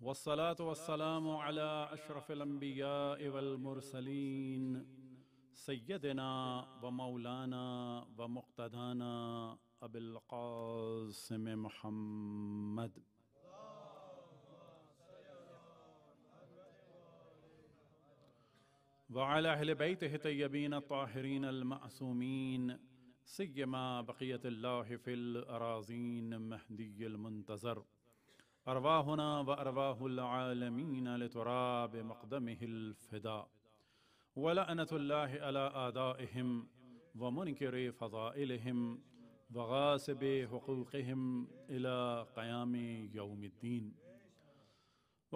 والصلاة والسلام على أشرف الأنبياء والمرسلين سيدنا ومولانا ومقتدانا أبي القاسم محمد وعلى أهل بيته الطيبين الطاهرين المعصومين سيما بقية الله في الأراضين مهدي المنتظر ارواہنہ و العالمین لتراب الفدا ولعنت اللہ علی اللّہ ومنکر و وغاسب فضا و قیام یوم الدین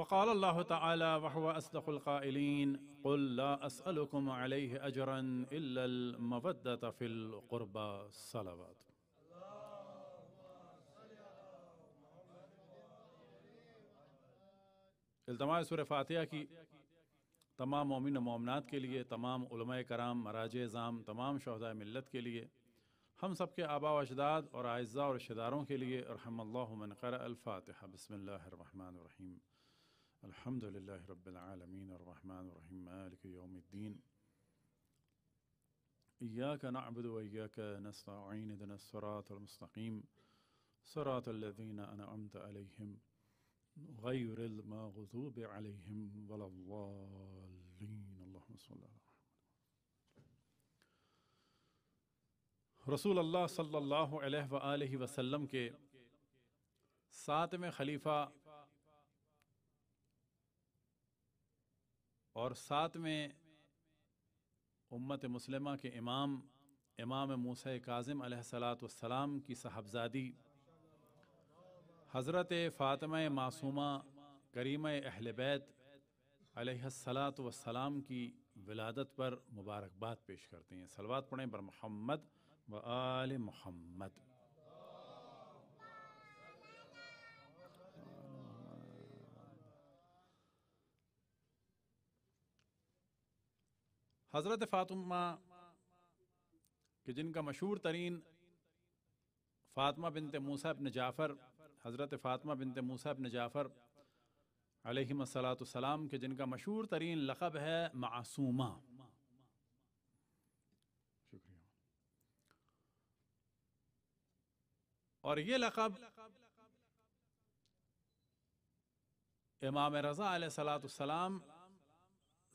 وقال الله تعالى وهو أصدق القائلين قل لا أسألكم عليه أجرا إلا المودة في القربى صلوات التماع سر فاتحہ کی تمام مومن و مومنات کے لیے تمام علماء کرام مراج مراجام تمام شہدۂ ملت کے لیے ہم سب کے آبا و اجداد اور اعزاء اور رشیداروں کے لیے رحم اللہ من کر الفاتحہ بسم اللہ الرحمن الرحیم الحمد للہ رب العالمین الرحمن الرحیم مالک یوم الدین ایاک ایاک نعبد و نستعین دن الصراط المستقیم صراط الذین انعمت علیہم غير المغضوب عليهم ولا الضالين اللهم صل على محمد رسول اللہ صلی اللہ علیہ وآلہ وسلم کے ساتویں خلیفہ اور ساتویں امت مسلمہ کے امام امام موسیٰ کاظم علیہ السلام کی صاحبزادی حضرت فاطمہ معصومہ کریمہ اہل بیت علیہ السلاۃ وسلام کی ولادت پر مبارکباد پیش کرتے ہیں سلوات پڑھیں بر محمد و آل محمد حضرت فاطمہ کہ جن کا مشہور ترین فاطمہ بنت موسیٰ ابن جعفر حضرت فاطمہ بنت موسیٰ بن جعفر علیہ السلام کے جن کا مشہور ترین لقب ہے معصومہ شکریہ اور یہ لقب امام رضا علیہ السلام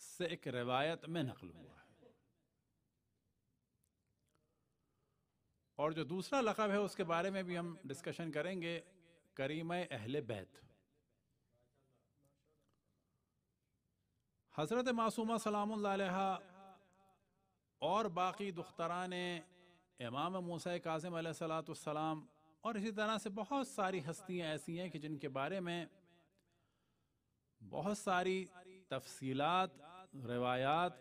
سے ایک روایت میں نقل ہوا ہے اور جو دوسرا لقب ہے اس کے بارے میں بھی ہم ڈسکشن کریں گے کریم اہل بیت حضرت معصومہ سلام اللہ علیہ اور باقی دختران امام کاظم علیہ السلاۃ السلام اور اسی طرح سے بہت ساری ہستیاں ایسی ہیں کہ جن کے بارے میں بہت ساری تفصیلات روایات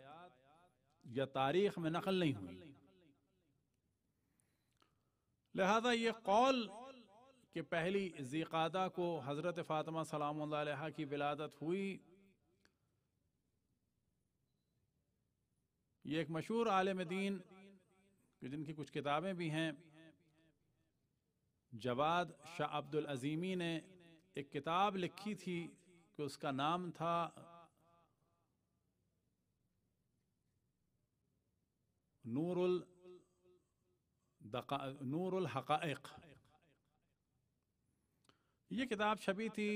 یا تاریخ میں نقل نہیں ہوئی لہذا یہ قول کہ پہلی ذیقادہ کو حضرت فاطمہ سلام اللہ علیہ کی ولادت ہوئی یہ ایک مشہور عالم دین جن کی کچھ کتابیں بھی ہیں جواد شاہ عبدالعظیمی نے ایک کتاب لکھی تھی کہ اس کا نام تھا نور ال نور الحقائق یہ کتاب چھپی تھی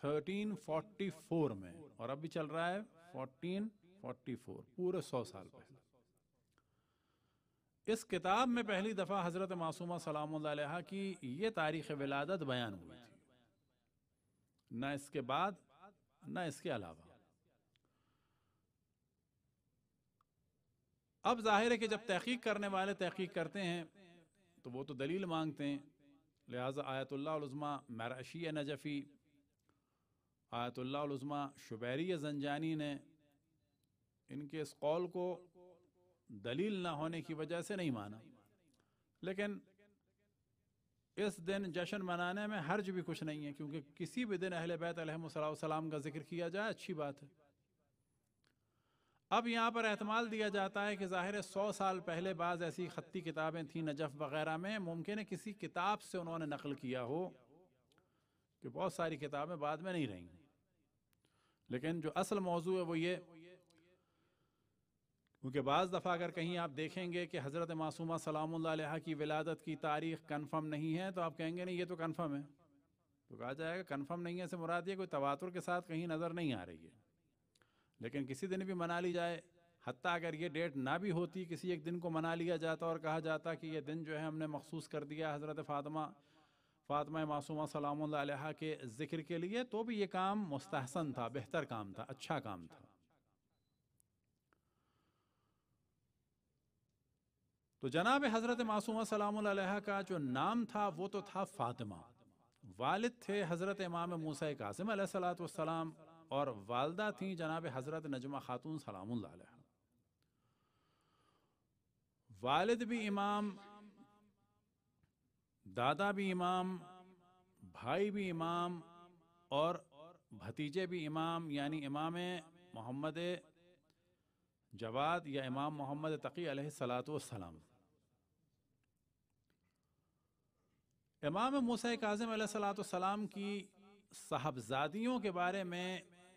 تھرٹین فورٹی فور میں اور اب بھی چل رہا ہے فورٹین فورٹی فور پورے سو سال پہلے اس کتاب میں پہلی دفعہ حضرت معصومہ سلام اللہ علیہ کی یہ تاریخ ولادت بیان ہوئی تھی نہ اس کے بعد نہ اس کے علاوہ اب ظاہر ہے کہ جب تحقیق کرنے والے تحقیق کرتے ہیں تو وہ تو دلیل مانگتے ہیں لہٰذا آیت اللہ العظمہ مرعشی نجفی آیت اللہ العظمہ شبیری زنجانی نے ان کے اس قول کو دلیل نہ ہونے کی وجہ سے نہیں مانا لیکن اس دن جشن منانے میں حرج بھی کچھ نہیں ہے کیونکہ کسی بھی دن اہل بیت علیہ السلام کا ذکر کیا جائے اچھی بات ہے اب یہاں پر احتمال دیا جاتا ہے کہ ظاہر ہے سو سال پہلے بعض ایسی خطی کتابیں تھیں نجف وغیرہ میں ممکن ہے کسی کتاب سے انہوں نے نقل کیا ہو کہ بہت ساری کتابیں بعد میں نہیں رہیں لیکن جو اصل موضوع ہے وہ یہ کیونکہ بعض دفعہ اگر کہیں آپ دیکھیں گے کہ حضرت معصومہ سلام اللہ علیہ کی ولادت کی تاریخ کنفرم نہیں ہے تو آپ کہیں گے نہیں یہ تو کنفرم ہے تو کہا جائے گا کنفرم نہیں ہے سے مراد یہ کوئی تواتر کے ساتھ کہیں نظر نہیں آ رہی ہے لیکن کسی دن بھی منا لی جائے حتیٰ اگر یہ ڈیٹ نہ بھی ہوتی کسی ایک دن کو منا لیا جاتا اور کہا جاتا کہ یہ دن جو ہے ہم نے مخصوص کر دیا حضرت فاطمہ فاطمہ معصومہ سلام اللہ علیہ کے ذکر کے لیے تو بھی یہ کام مستحسن تھا بہتر کام تھا اچھا کام تھا تو جناب حضرت معصومہ سلام اللہ علیہ کا جو نام تھا وہ تو تھا فاطمہ والد تھے حضرت امام موسیٰ قاسم علیہ السلام اور والدہ تھیں جناب حضرت نجمہ خاتون سلام اللہ علیہ والد بھی امام دادا بھی امام بھائی بھی امام اور بھتیجے بھی امام یعنی امام محمد جواد یا امام محمد تقی علیہ السلاۃ وسلام امام موسیٰ کاظم علیہ السلاۃ والسلام کی صاحبزادیوں کے بارے میں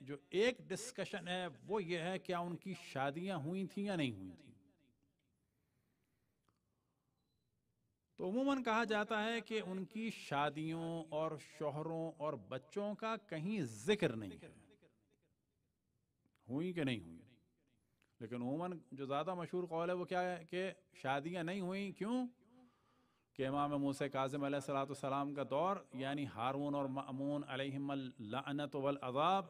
جو ایک ڈسکشن ہے وہ یہ ہے کیا ان کی شادیاں ہوئی تھیں یا نہیں ہوئی تھیں تو عموماً کہا جاتا ہے کہ ان کی شادیوں اور شوہروں اور بچوں کا کہیں ذکر نہیں ہوئی کہ نہیں ہوئی لیکن عموماً جو زیادہ مشہور قول ہے وہ کیا ہے کہ شادیاں نہیں ہوئیں کیوں کہ امام موسیٰ کاظم علیہ السلام کا دور یعنی ہارون اور معمون علیہم اللعنت والعذاب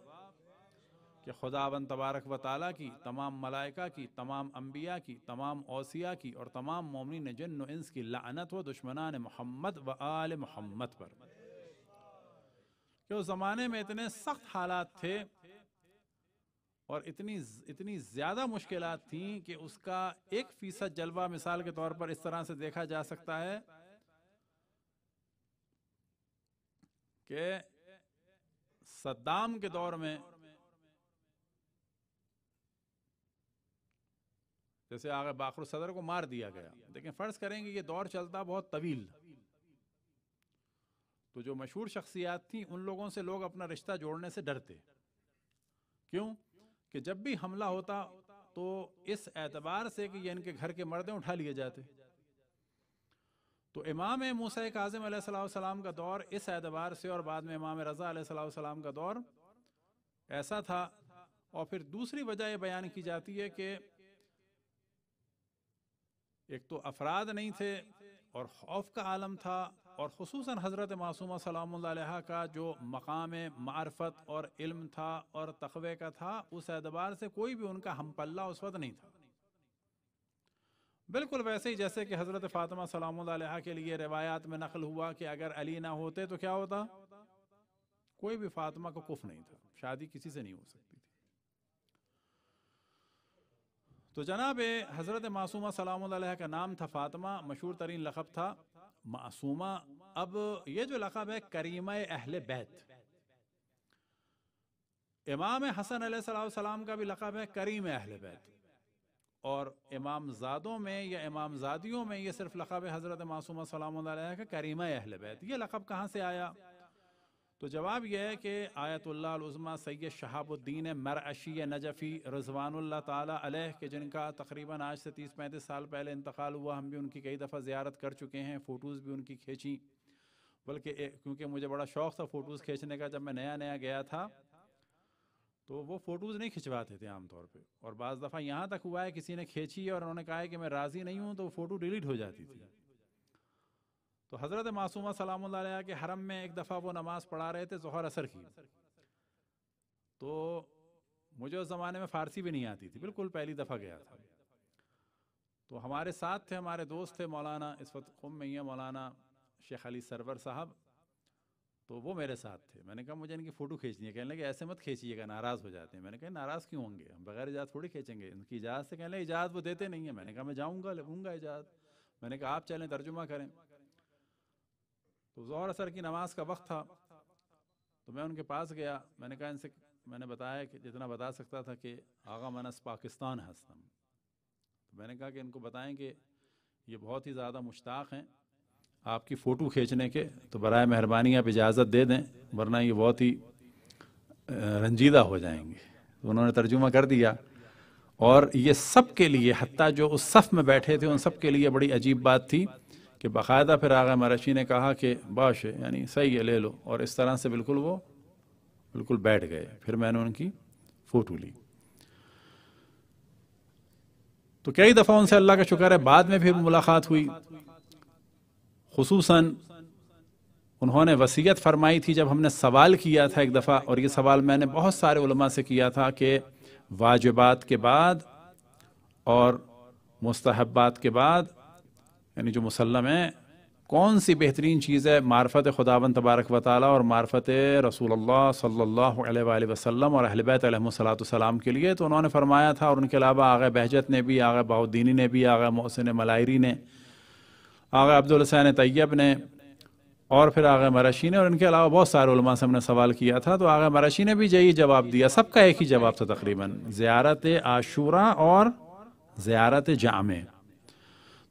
خدا بند تبارک و تعالیٰ کی تمام ملائکہ کی تمام انبیاء کی تمام اوسیہ کی اور تمام مومنی نے جن و انس کی لعنت و دشمنان محمد و آل محمد پر کہ اس زمانے میں اتنے سخت حالات تھے اور اتنی زیادہ مشکلات تھیں کہ اس کا ایک فیصد جلوہ مثال کے طور پر اس طرح سے دیکھا جا سکتا ہے کہ صدام کے دور میں جیسے آگرہ باخر صدر کو مار دیا گیا لیکن فرض کریں گے یہ دور چلتا بہت طویل تو جو مشہور شخصیات تھیں ان لوگوں سے لوگ اپنا رشتہ جوڑنے سے ڈرتے کیوں کہ جب بھی حملہ ہوتا تو اس اعتبار سے کہ یہ ان کے گھر کے مردیں اٹھا لیے جاتے تو امام موسیٰ کاظم علیہ السلام کا دور اس اعتبار سے اور بعد میں امام رضا علیہ السلام کا دور ایسا تھا اور پھر دوسری وجہ یہ بیان کی جاتی ہے کہ ایک تو افراد نہیں تھے اور خوف کا عالم تھا اور خصوصاً حضرت معصومہ سلام اللہ علیہ کا جو مقام معرفت اور علم تھا اور تقوی کا تھا اس اعتبار سے کوئی بھی ان کا ہم پلہ اس وقت نہیں تھا بالکل ویسے ہی جیسے کہ حضرت فاطمہ سلام اللہ علیہ کے لیے روایات میں نقل ہوا کہ اگر علی نہ ہوتے تو کیا ہوتا کوئی بھی فاطمہ کو کف نہیں تھا شادی کسی سے نہیں ہو سکتی تو جناب حضرت معصومہ سلام اللہ علیہ کا نام تھا فاطمہ مشہور ترین لقب تھا معصومہ اب یہ جو لقب ہے کریمہ اہل بیت امام حسن علیہ السلام کا بھی لقب ہے کریم اہل بیت اور امام زادوں میں یا امام زادیوں میں یہ صرف لقب حضرت معصومہ سلام اللہ علیہ کا کریمہ اہل بیت یہ لقب کہاں سے آیا تو جواب یہ ہے کہ آیت اللہ العظمہ سید شہاب الدین مرعشی نجفی رضوان اللہ تعالیٰ علیہ کے جن کا تقریباً آج سے تیس پینتیس سال پہلے انتقال ہوا ہم بھی ان کی کئی دفعہ زیارت کر چکے ہیں فوٹوز بھی ان کی کھینچیں بلکہ کیونکہ مجھے بڑا شوق تھا فوٹوز کھینچنے کا جب میں نیا نیا گیا تھا تو وہ فوٹوز نہیں کھچواتے تھے عام طور پہ اور بعض دفعہ یہاں تک ہوا ہے کسی نے کھینچی اور انہوں نے کہا ہے کہ میں راضی نہیں ہوں تو وہ فوٹو ڈیلیٹ ہو جاتی تھی تو حضرت معصومہ سلام اللہ علیہ کے حرم میں ایک دفعہ وہ نماز پڑھا رہے تھے ظہر اثر کی تو مجھے اس زمانے میں فارسی بھی نہیں آتی تھی بالکل پہلی دفعہ گیا تھا تو ہمارے ساتھ تھے ہمارے دوست تھے مولانا اس وقت کم میں مولانا شیخ علی سرور صاحب تو وہ میرے ساتھ تھے میں نے کہا مجھے ان کی فوٹو کھینچنی ہے کہنے لگے ایسے مت کھینچیے گا ناراض ہو جاتے ہیں میں نے کہا ناراض کیوں ہوں گے ہم بغیر اجازت تھوڑی کھینچیں گے ان کی اجازت سے کہنے لگے اجازت وہ دیتے نہیں ہیں میں نے کہا میں جاؤں گا لوں گا اجازت میں نے کہا آپ چلیں ترجمہ کریں تو ظہر اثر کی نماز کا وقت تھا تو میں ان کے پاس گیا میں نے کہا ان سے میں نے بتایا کہ جتنا بتا سکتا تھا کہ آغا منس پاکستان ہستم تو میں نے کہا کہ ان کو بتائیں کہ یہ بہت ہی زیادہ مشتاق ہیں آپ کی فوٹو کھینچنے کے تو برائے مہربانی آپ اجازت دے دیں ورنہ یہ بہت ہی رنجیدہ ہو جائیں گے تو انہوں نے ترجمہ کر دیا اور یہ سب کے لیے حتیٰ جو اس صف میں بیٹھے تھے ان سب کے لیے بڑی عجیب بات تھی کہ باقاعدہ پھر آغا مرشی نے کہا کہ باش یعنی صحیح ہے لے لو اور اس طرح سے بالکل وہ بالکل بیٹھ گئے پھر میں نے ان کی فوٹو لی تو کئی دفعہ ان سے اللہ کا شکر ہے بعد میں پھر ملاقات ہوئی خصوصاً انہوں نے وصیت فرمائی تھی جب ہم نے سوال کیا تھا ایک دفعہ اور یہ سوال میں نے بہت سارے علماء سے کیا تھا کہ واجبات کے بعد اور مستحبات کے بعد یعنی جو مسلم ہیں کون سی بہترین چیز ہے معرفت خدا تبارک تبارک تعالیٰ اور معرفت رسول اللہ صلی اللہ علیہ وآلہ وسلم اور اہل بیت علیہ صلاۃ السلام کے لیے تو انہوں نے فرمایا تھا اور ان کے علاوہ آغے بہجت نے بھی آغ بہودینی نے بھی آغہ محسن ملائری نے آغ عبدالحسین طیب نے اور پھر آغ مرشی نے اور ان کے علاوہ بہت سارے علماء سے ہم نے سوال کیا تھا تو آغیر مرشی نے بھی یہی جواب دیا سب کا ایک ہی جواب تھا تقریباً زیارت عاشورہ اور زیارت جامع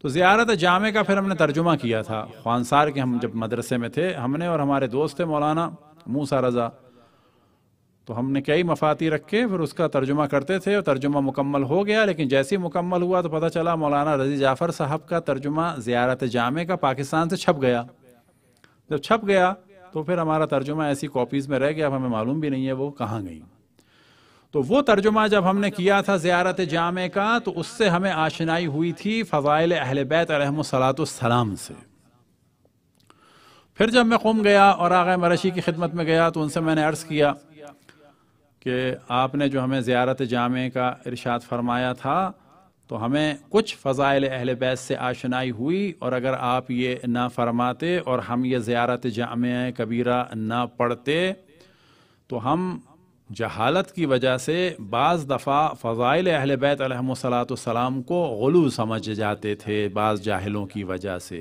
تو زیارت جامعہ کا پھر ہم نے ترجمہ کیا تھا خوانسار کے ہم جب مدرسے میں تھے ہم نے اور ہمارے دوست تھے مولانا موسا رضا تو ہم نے کئی مفاتی رکھے پھر اس کا ترجمہ کرتے تھے اور ترجمہ مکمل ہو گیا لیکن جیسے مکمل ہوا تو پتہ چلا مولانا رضی جعفر صاحب کا ترجمہ زیارت جامعہ کا پاکستان سے چھپ گیا جب چھپ گیا تو پھر ہمارا ترجمہ ایسی کاپیز میں رہ گیا اب ہمیں معلوم بھی نہیں ہے وہ کہاں گئیں تو وہ ترجمہ جب ہم نے کیا تھا زیارت جامع کا تو اس سے ہمیں آشنائی ہوئی تھی فضائل اہل بیت علیہ السلام سے پھر جب میں قم گیا اور آغا مرشی کی خدمت میں گیا تو ان سے میں نے عرض کیا کہ آپ نے جو ہمیں زیارت جامع کا ارشاد فرمایا تھا تو ہمیں کچھ فضائل اہل بیت سے آشنائی ہوئی اور اگر آپ یہ نہ فرماتے اور ہم یہ زیارت جامع کبیرہ نہ پڑھتے تو ہم جہالت کی وجہ سے بعض دفعہ فضائل اہل بیت علیہ صلاحات و کو غلو سمجھ جاتے تھے بعض جاہلوں کی وجہ سے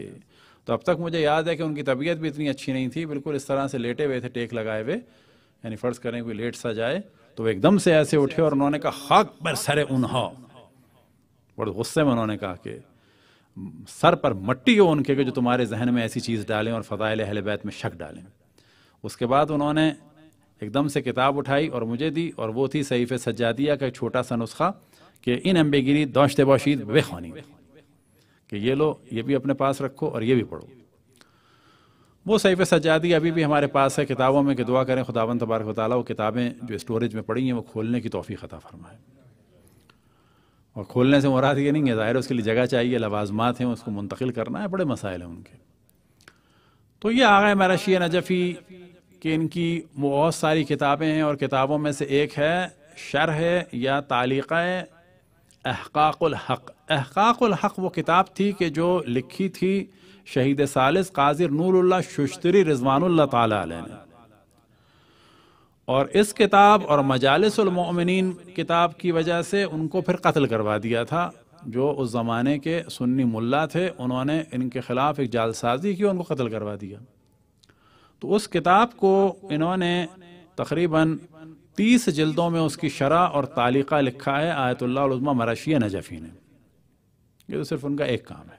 تو اب تک مجھے یاد ہے کہ ان کی طبیعت بھی اتنی اچھی نہیں تھی بالکل اس طرح سے لیٹے ہوئے تھے ٹیک لگائے ہوئے یعنی فرض کریں کوئی لیٹ سا جائے تو وہ ایک دم سے ایسے اٹھے اور انہوں نے کہا خاک پر سر انہا بڑے غصے میں انہوں نے کہا کہ سر پر مٹی ہو ان کے جو تمہارے ذہن میں ایسی چیز ڈالیں اور فضائل اہل بیت میں شک ڈالیں اس کے بعد انہوں نے ایک دم سے کتاب اٹھائی اور مجھے دی اور وہ تھی صحیف سجادیہ کا ایک چھوٹا سا نسخہ کہ کہ ان دوشت باشید یہ یہ لو بھی اپنے پاس رکھو اور یہ بھی پڑھو وہ صحیف سجادی ابھی بھی ہمارے پاس ہے کتابوں میں کہ دعا کریں خدا تبارک و تعالیٰ وہ کتابیں جو اسٹوریج میں پڑھی ہیں وہ کھولنے کی توفیق عطا فرمائے اور کھولنے سے مراد یہ نہیں ہے ظاہر اس کے لیے جگہ چاہیے لوازمات ہیں اس کو منتقل کرنا ہے بڑے مسائل ہیں ان کے تو یہ آگاہ میرا شیعہ نجفی کہ ان کی بہت ساری کتابیں ہیں اور کتابوں میں سے ایک ہے شرح یا تعلیقہ احقاق الحق احقاق الحق وہ کتاب تھی کہ جو لکھی تھی شہید سالس قاضر نور اللہ ششتری رضوان اللہ تعالیٰ علیہ نے اور اس کتاب اور مجالس المؤمنین کتاب کی وجہ سے ان کو پھر قتل کروا دیا تھا جو اس زمانے کے سنی ملہ تھے انہوں نے ان کے خلاف ایک جالسازی سازی کی ان کو قتل کروا دیا تو اس کتاب کو انہوں نے تقریباً تیس جلدوں میں اس کی شرح اور تعلیقہ لکھا ہے آیت اللہ العظمہ مرشی نجفی نے یہ تو صرف ان کا ایک کام ہے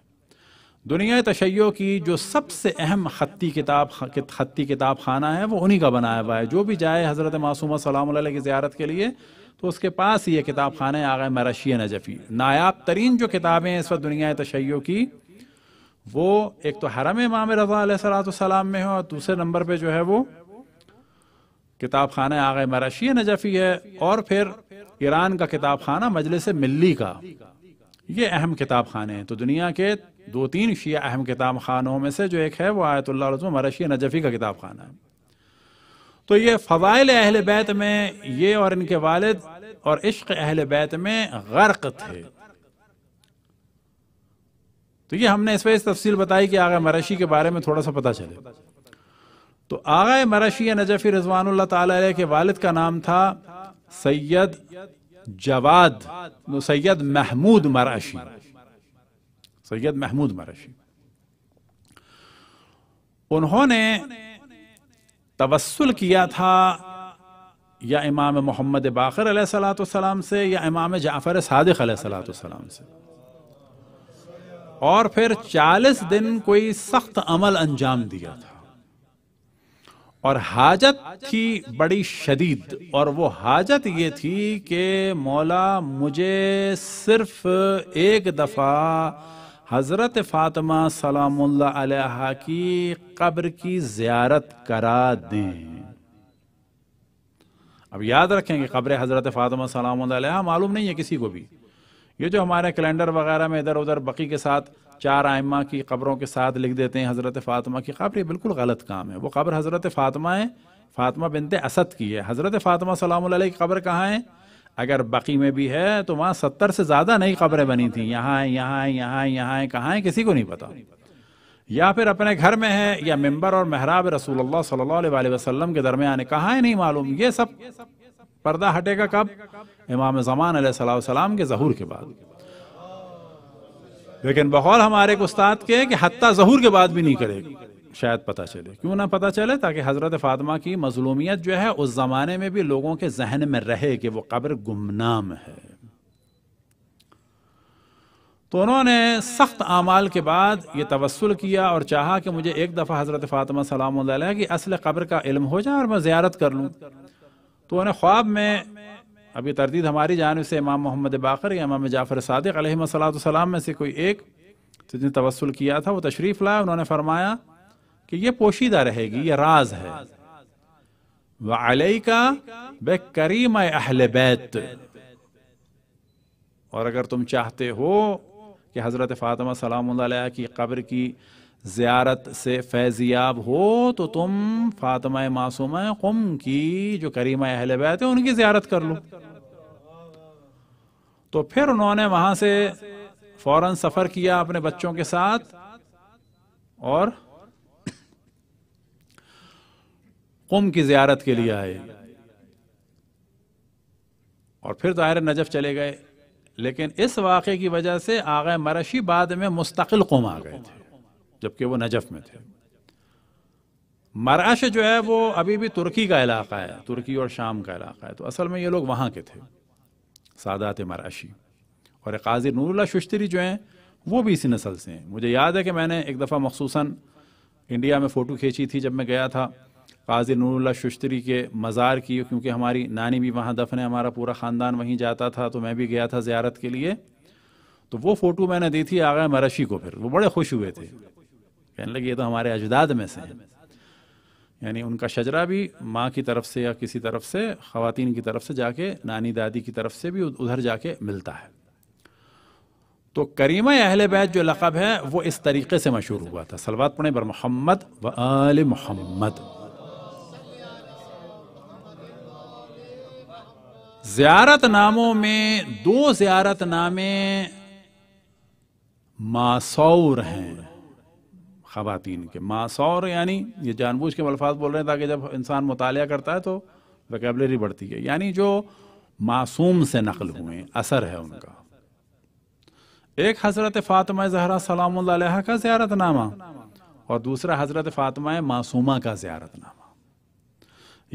دنیا تشیع کی جو سب سے اہم خطی کتاب خطی کتاب خانہ ہے وہ انہی کا بنایا ہوا ہے جو بھی جائے حضرت معصومہ سلام اللہ علیہ کی زیارت کے لیے تو اس کے پاس یہ کتاب خانہ ہے آغا مرشی نجفی نایاب ترین جو کتابیں ہیں اس وقت دنیا تشیع کی وہ ایک تو حرم امام رضا علیہ السلام السلام میں ہو اور دوسرے نمبر پہ جو ہے وہ کتاب خانہ آغا مرشی نجفی ہے اور پھر ایران کا کتاب خانہ مجلس ملی کا یہ اہم کتاب خانے ہیں تو دنیا کے دو تین شیعہ اہم کتاب خانوں میں سے جو ایک ہے وہ آیت اللہ رضو مرشی نجفی کا کتاب خانہ ہے تو یہ فضائل اہل بیت میں یہ اور ان کے والد اور عشق اہل بیت میں غرق تھے تو یہ ہم نے اس وجہ سے تفصیل بتائی کہ آغا مرشی کے بارے میں تھوڑا سا پتا چلے تو آغا مرشی نجفی رضوان اللہ تعالیٰ کے والد کا نام تھا سید جواد سید محمود مرشی سید محمود مرشی انہوں نے توسل کیا تھا یا امام محمد باخر علیہ السلام سے یا امام جعفر صادق علیہ السلام سے اور پھر چالیس دن کوئی سخت عمل انجام دیا تھا اور حاجت تھی بڑی شدید اور وہ حاجت یہ تھی کہ مولا مجھے صرف ایک دفعہ حضرت فاطمہ سلام اللہ علیہ کی قبر کی زیارت کرا دیں اب یاد رکھیں کہ قبر حضرت فاطمہ سلام اللہ علیہ معلوم نہیں ہے کسی کو بھی یہ جو ہمارے کیلنڈر وغیرہ میں ادھر ادھر بقی کے ساتھ چار آئمہ کی قبروں کے ساتھ لکھ دیتے ہیں حضرت فاطمہ کی قبر یہ بالکل غلط کام ہے وہ قبر حضرت فاطمہ ہے فاطمہ بنت اسد کی ہے حضرت فاطمہ سلام اللہ علیہ کی قبر کہاں ہے اگر بقی میں بھی ہے تو وہاں ستر سے زیادہ نئی قبریں بنی تھیں یہاں ہیں یہاں ہیں یہاں ہیں یہاں ہیں کہاں ہیں کسی کو نہیں پتا یا پھر اپنے گھر میں ہے یا ممبر اور محراب رسول اللہ صلی اللہ علیہ وسلم کے درمیان کہاں ہے نہیں معلوم یہ سب پردہ ہٹے گا کب امام زمان علیہ السلام کے ظہور کے بعد لیکن ہمارے استاد کے کہ ظہور کے بعد بھی نہیں کرے گا پتا چلے کیوں نہ چلے تاکہ حضرت فاطمہ کی مظلومیت جو ہے اس زمانے میں بھی لوگوں کے ذہن میں رہے کہ وہ قبر گمنام ہے تو انہوں نے سخت اعمال کے بعد یہ توسل کیا اور چاہا کہ مجھے ایک دفعہ حضرت فاطمہ سلام کی اصل قبر کا علم ہو جائے اور میں زیارت کر لوں تو انہیں خواب میں ابھی تردید ہماری جانب سے امام محمد باقر یا امام جعفر صادق علیہ السلام میں سے کوئی ایک جس نے توسل کیا تھا وہ تشریف لائے انہوں نے فرمایا کہ یہ پوشیدہ رہے گی یہ راز ہے وَعَلَيْكَ بِكَرِيمَ اَحْلِ بَيْت اور اگر تم چاہتے ہو کہ حضرت فاطمہ سلام اللہ علیہ کی قبر کی زیارت سے فیضیاب ہو تو تم فاطمہ معصومہ قم کی جو کریمہ اہل بیت ہیں ان کی زیارت کر لو تو پھر انہوں نے وہاں سے فوراً سفر کیا اپنے بچوں کے ساتھ اور قم کی زیارت کے لیے آئے اور پھر دائر نجف چلے گئے لیکن اس واقعے کی وجہ سے آغا مرشی بعد میں مستقل قم آ گئے تھے جبکہ وہ نجف میں تھے مراش جو ہے وہ ابھی بھی ترکی کا علاقہ ہے ترکی اور شام کا علاقہ ہے تو اصل میں یہ لوگ وہاں کے تھے سادات مرعشی مراشی اور نور اللہ ششتری جو ہیں وہ بھی اسی نسل سے ہیں مجھے یاد ہے کہ میں نے ایک دفعہ مخصوصاً انڈیا میں فوٹو کھینچی تھی جب میں گیا تھا قاضی نور اللہ ششتری کے مزار کی کیونکہ ہماری نانی بھی وہاں دفن ہے ہمارا پورا خاندان وہیں جاتا تھا تو میں بھی گیا تھا زیارت کے لیے تو وہ فوٹو میں نے دی تھی آگاہ مرشی کو پھر وہ بڑے خوش ہوئے تھے کہنے لگے یہ تو ہمارے اجداد میں سے ہیں یعنی ان کا شجرہ بھی ماں کی طرف سے یا کسی طرف سے خواتین کی طرف سے جا کے نانی دادی کی طرف سے بھی ادھر جا کے ملتا ہے تو کریمہ اہل بیت جو لقب ہے وہ اس طریقے سے مشہور ہوا تھا سلوات پڑھے بر محمد و آل محمد زیارت ناموں میں دو زیارت نامے ماسور ہیں خواتین کے ماسور یعنی یہ جان بوجھ کے الفاظ بول رہے ہیں تاکہ جب انسان مطالعہ کرتا ہے تو ویکیبلری بڑھتی ہے یعنی جو معصوم سے نقل ہوئے ہیں اثر ہے ان کا ایک حضرت فاطمہ زہرا سلام اللہ علیہ کا زیارت نامہ اور دوسرا حضرت فاطمہ معصومہ کا زیارت نامہ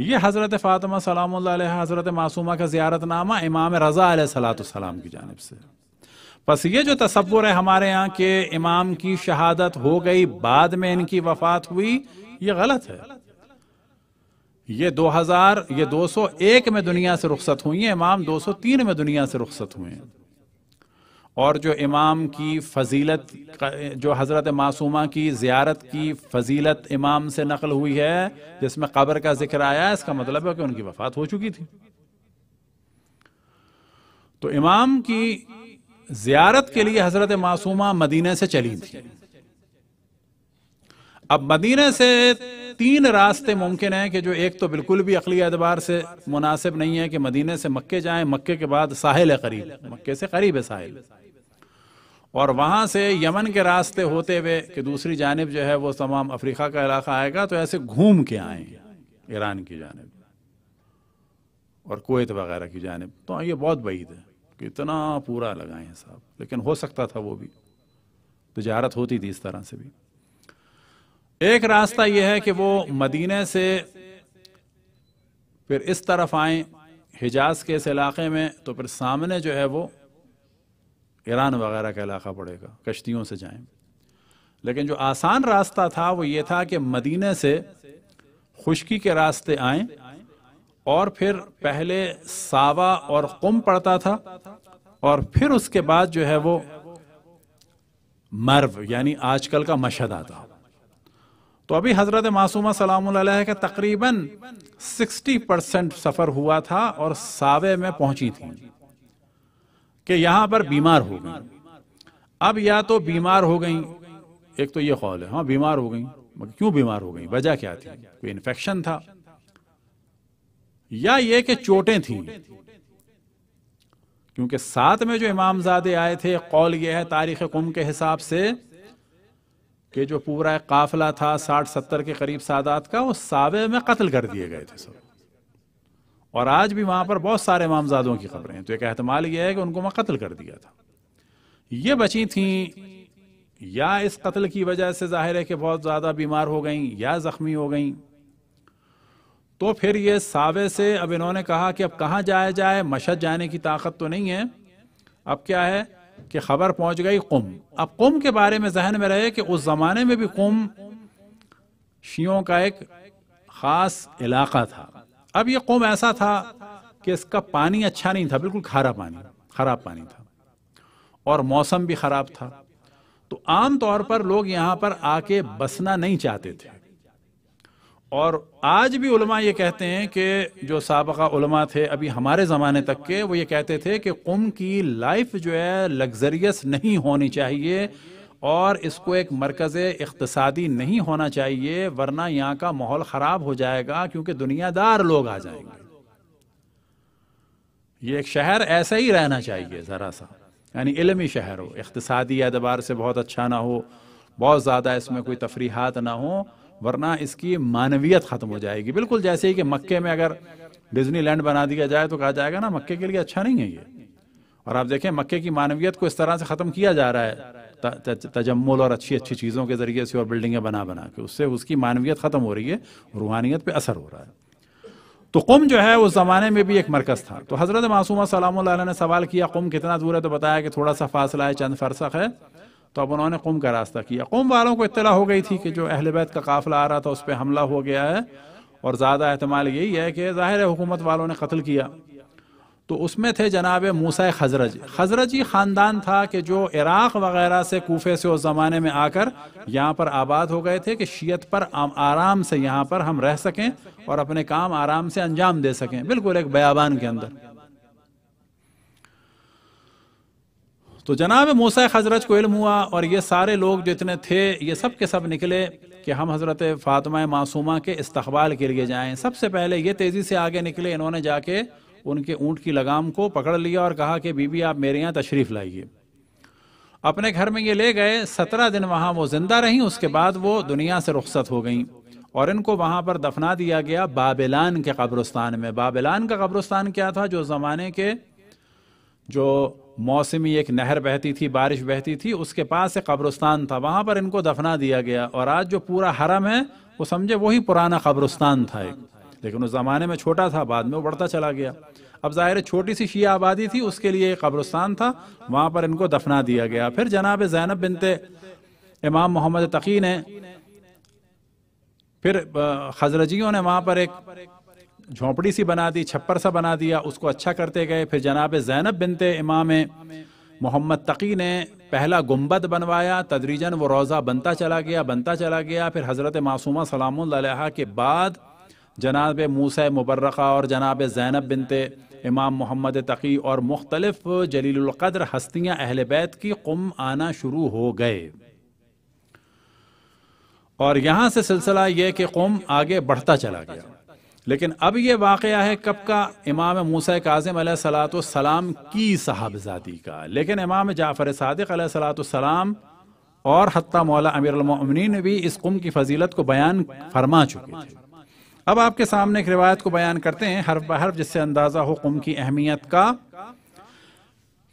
یہ حضرت فاطمہ سلام اللہ علیہ حضرت معصومہ کا زیارت نامہ امام رضا علیہ السلام کی جانب سے بس یہ جو تصور ہے ہمارے ہاں کہ امام کی شہادت ہو گئی بعد میں ان کی وفات ہوئی یہ غلط ہے یہ دو ہزار یہ دو سو ایک میں دنیا سے رخصت ہوئی ہیں امام دو سو تین میں دنیا سے رخصت ہوئے اور جو امام کی فضیلت جو حضرت معصومہ کی زیارت کی فضیلت امام سے نقل ہوئی ہے جس میں قبر کا ذکر آیا ہے اس کا مطلب ہے کہ ان کی وفات ہو چکی تھی تو امام کی زیارت کے لیے حضرت معصومہ مدینہ سے چلی تھی اب مدینہ سے تین راستے ممکن ہیں کہ جو ایک تو بالکل بھی اقلی اعتبار سے مناسب نہیں ہے کہ مدینہ سے مکے جائیں مکے کے بعد ساحل ہے قریب مکے سے قریب ہے ساحل اور وہاں سے یمن کے راستے ہوتے ہوئے کہ دوسری جانب جو ہے وہ تمام افریقہ کا علاقہ آئے گا تو ایسے گھوم کے آئیں ایران کی جانب اور کویت وغیرہ کی جانب تو یہ بہت بعید ہے کہ اتنا پورا لگائیں صاحب لیکن ہو سکتا تھا وہ بھی تجارت ہوتی تھی اس طرح سے بھی ایک راستہ یہ ہے کہ وہ مدینہ سے پھر اس طرف آئیں حجاز کے اس علاقے میں تو پھر سامنے جو ہے وہ ایران وغیرہ کا علاقہ پڑے گا کشتیوں سے جائیں لیکن جو آسان راستہ تھا وہ یہ تھا کہ مدینہ سے خشکی کے راستے آئیں اور پھر پہلے ساوا اور قم پڑتا تھا اور پھر اس کے بعد جو ہے وہ مرو یعنی آج کل کا مشہد آتا تو ابھی حضرت معصومہ سلام اللہ کے تقریباً سکسٹی پرسنٹ سفر ہوا تھا اور ساوے میں پہنچی تھی کہ یہاں پر بیمار ہو گئی اب یا تو بیمار ہو گئی ایک تو یہ قول ہے ہاں بیمار ہو گئی کیوں بیمار ہو گئی وجہ کیا تھی کوئی انفیکشن تھا یا یہ کہ چوٹیں تھیں کیونکہ ساتھ میں جو امام زادے آئے تھے قول یہ ہے تاریخ قم کے حساب سے کہ جو پورا ایک قافلہ تھا ساٹھ ستر کے قریب سادات کا وہ ساوے میں قتل کر دیے گئے تھے سب اور آج بھی وہاں پر بہت سارے امامزادوں کی خبریں ہیں تو ایک احتمال یہ ہے کہ ان کو میں قتل کر دیا تھا یہ بچی تھیں یا اس قتل کی وجہ سے ظاہر ہے کہ بہت زیادہ بیمار ہو گئیں یا زخمی ہو گئیں تو پھر یہ ساوے سے اب انہوں نے کہا کہ اب کہاں جایا جائے مشہد جانے کی طاقت تو نہیں ہے اب کیا ہے کہ خبر پہنچ گئی قم اب قم کے بارے میں ذہن میں رہے کہ اس زمانے میں بھی قم شیعوں کا ایک خاص علاقہ تھا اب یہ قم ایسا تھا کہ اس کا پانی اچھا نہیں تھا بالکل کھارا پانی خراب پانی تھا اور موسم بھی خراب تھا تو عام طور پر لوگ یہاں پر آ کے بسنا نہیں چاہتے تھے اور آج بھی علماء یہ کہتے ہیں کہ جو سابقہ علماء تھے ابھی ہمارے زمانے تک کے وہ یہ کہتے تھے کہ قم کی لائف جو ہے لگزریس نہیں ہونی چاہیے اور اس کو ایک مرکز اقتصادی نہیں ہونا چاہیے ورنہ یہاں کا ماحول خراب ہو جائے گا کیونکہ دنیا دار لوگ آ جائیں گے یہ ایک شہر ایسا ہی رہنا چاہیے ذرا سا یعنی علمی شہر ہو اقتصادی اعتبار سے بہت اچھا نہ ہو بہت زیادہ اس میں کوئی تفریحات نہ ہوں ورنہ اس کی معنویت ختم ہو جائے گی بالکل جیسے ہی کہ مکے میں اگر ڈزنی لینڈ بنا دیا جائے تو کہا جائے گا نا مکے کے لیے اچھا نہیں ہے یہ اور آپ دیکھیں مکے کی معنویت کو اس طرح سے ختم کیا جا رہا ہے تجمل اور اچھی اچھی چیزوں کے ذریعے سے اور بلڈنگیں بنا بنا کے اس سے اس کی معنویت ختم ہو رہی ہے روحانیت پہ اثر ہو رہا ہے تو قم جو ہے اس زمانے میں بھی ایک مرکز تھا تو حضرت معصومہ سلام اللہ علیہ نے سوال کیا قم کتنا دور ہے تو بتایا کہ تھوڑا سا فاصلہ ہے چند فرسخ ہے تو اب انہوں نے قم کا راستہ کیا قوم والوں کو اطلاع ہو گئی تھی کہ جو اہل بیت کا قافلہ آ رہا تھا اس پہ حملہ ہو گیا ہے اور زیادہ احتمال یہی ہے کہ ظاہر حکومت والوں نے قتل کیا تو اس میں تھے جناب موسا خزرج خزرجی خاندان تھا کہ جو عراق وغیرہ سے کوفے سے اس زمانے میں آ کر یہاں پر آباد ہو گئے تھے کہ شیت پر آرام سے یہاں پر ہم رہ سکیں اور اپنے کام آرام سے انجام دے سکیں بالکل ایک بیابان کے اندر تو جناب موسیٰ حضرت کو علم ہوا اور یہ سارے لوگ جو اتنے تھے یہ سب کے سب نکلے کہ ہم حضرت فاطمہ معصومہ کے استقبال کے لیے جائیں سب سے پہلے یہ تیزی سے آگے نکلے انہوں نے جا کے ان کے اونٹ کی لگام کو پکڑ لیا اور کہا کہ بی بی آپ میرے یہاں تشریف لائیے اپنے گھر میں یہ لے گئے سترہ دن وہاں وہ زندہ رہیں اس کے بعد وہ دنیا سے رخصت ہو گئیں اور ان کو وہاں پر دفنا دیا گیا بابلان کے قبرستان میں بابلان کا قبرستان کیا تھا جو زمانے کے جو موسمی ایک نہر بہتی تھی بارش بہتی تھی اس کے پاس ایک قبرستان تھا وہاں پر ان کو دفنا دیا گیا اور آج جو پورا حرم ہے وہ سمجھے وہی پرانا قبرستان تھا ایک لیکن اس زمانے میں چھوٹا تھا بعد میں وہ بڑھتا چلا گیا اب ظاہر چھوٹی سی شیعہ آبادی تھی اس کے لیے ایک قبرستان تھا وہاں پر ان کو دفنا دیا گیا پھر جناب زینب بنتے امام محمد تقی نے پھر خزرجیوں نے وہاں پر ایک جھونپڑی سی بنا دی چھپر سا بنا دیا اس کو اچھا کرتے گئے پھر جناب زینب بنتے امام محمد تقی نے پہلا گمبد بنوایا تدریجن وہ روزہ بنتا چلا گیا بنتا چلا گیا پھر حضرت معصومہ سلام اللہ علیہ کے بعد جناب موسیٰ مبرقہ اور جناب زینب بنتے امام محمد تقی اور مختلف جلیل القدر ہستیاں اہل بیت کی قم آنا شروع ہو گئے اور یہاں سے سلسلہ یہ کہ قم آگے بڑھتا چلا گیا لیکن اب یہ واقعہ ہے کب کا امام موسیٰ قاظم علیہ السلام کی صاحبزادی کا لیکن امام جعفر صادق علیہ السلام اور حتی مولا امیر المؤمنین بھی اس قم کی فضیلت کو بیان فرما چکے تھے اب آپ کے سامنے ایک روایت کو بیان کرتے ہیں حرف بحرف جس سے اندازہ ہو قم کی اہمیت کا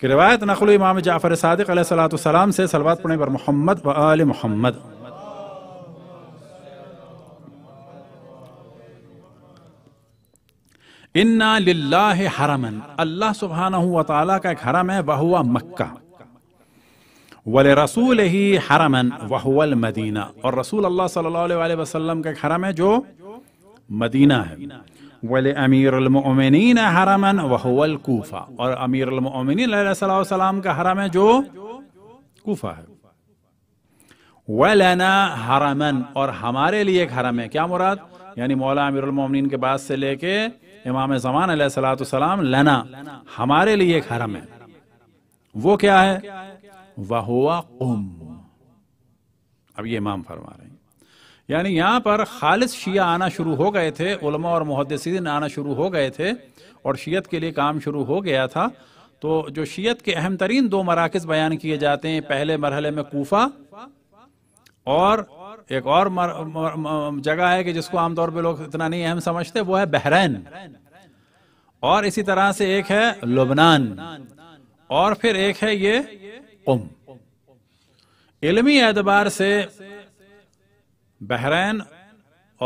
کہ روایت نقل امام جعفر صادق علیہ السلام سے سلوات پڑھنے بر محمد محمد انا للہ حرمن اللہ سبحانہ و تعالیٰ کا ایک حرم ہے وہوا مکہ ولرسول ہی حرمن وہو المدینہ اور رسول اللہ صلی اللہ علیہ وسلم کا ایک حرم ہے جو مدینہ ہے ولامیر المؤمنین حرمن وہو الکوفہ اور امیر المؤمنین علیہ السلام کا حرم ہے جو کوفہ ہے وَلَنَا حرمن اور ہمارے لئے ایک حرم ہے کیا مراد؟ یعنی مولا امیر المومنین کے بعد سے لے کے امام زمان علیہ السلام لنا ہمارے لئے ایک حرم ہے وہ کیا ہے وَهُوَ قُم اب یہ امام فرما رہے ہیں یعنی یہاں پر خالص شیعہ آنا شروع ہو گئے تھے علماء اور محدثین آنا شروع ہو گئے تھے اور شیعت کے لئے کام شروع ہو گیا تھا تو جو شیعت کے اہم ترین دو مراکز بیان کیے جاتے ہیں پہلے مرحلے میں کوفہ اور ایک اور جگہ ہے کہ جس کو عام طور پہ لوگ اتنا نہیں اہم سمجھتے وہ ہے بحرین اور اسی طرح سے ایک ہے لبنان اور پھر ایک ہے یہ قم علمی اعتبار سے بحرین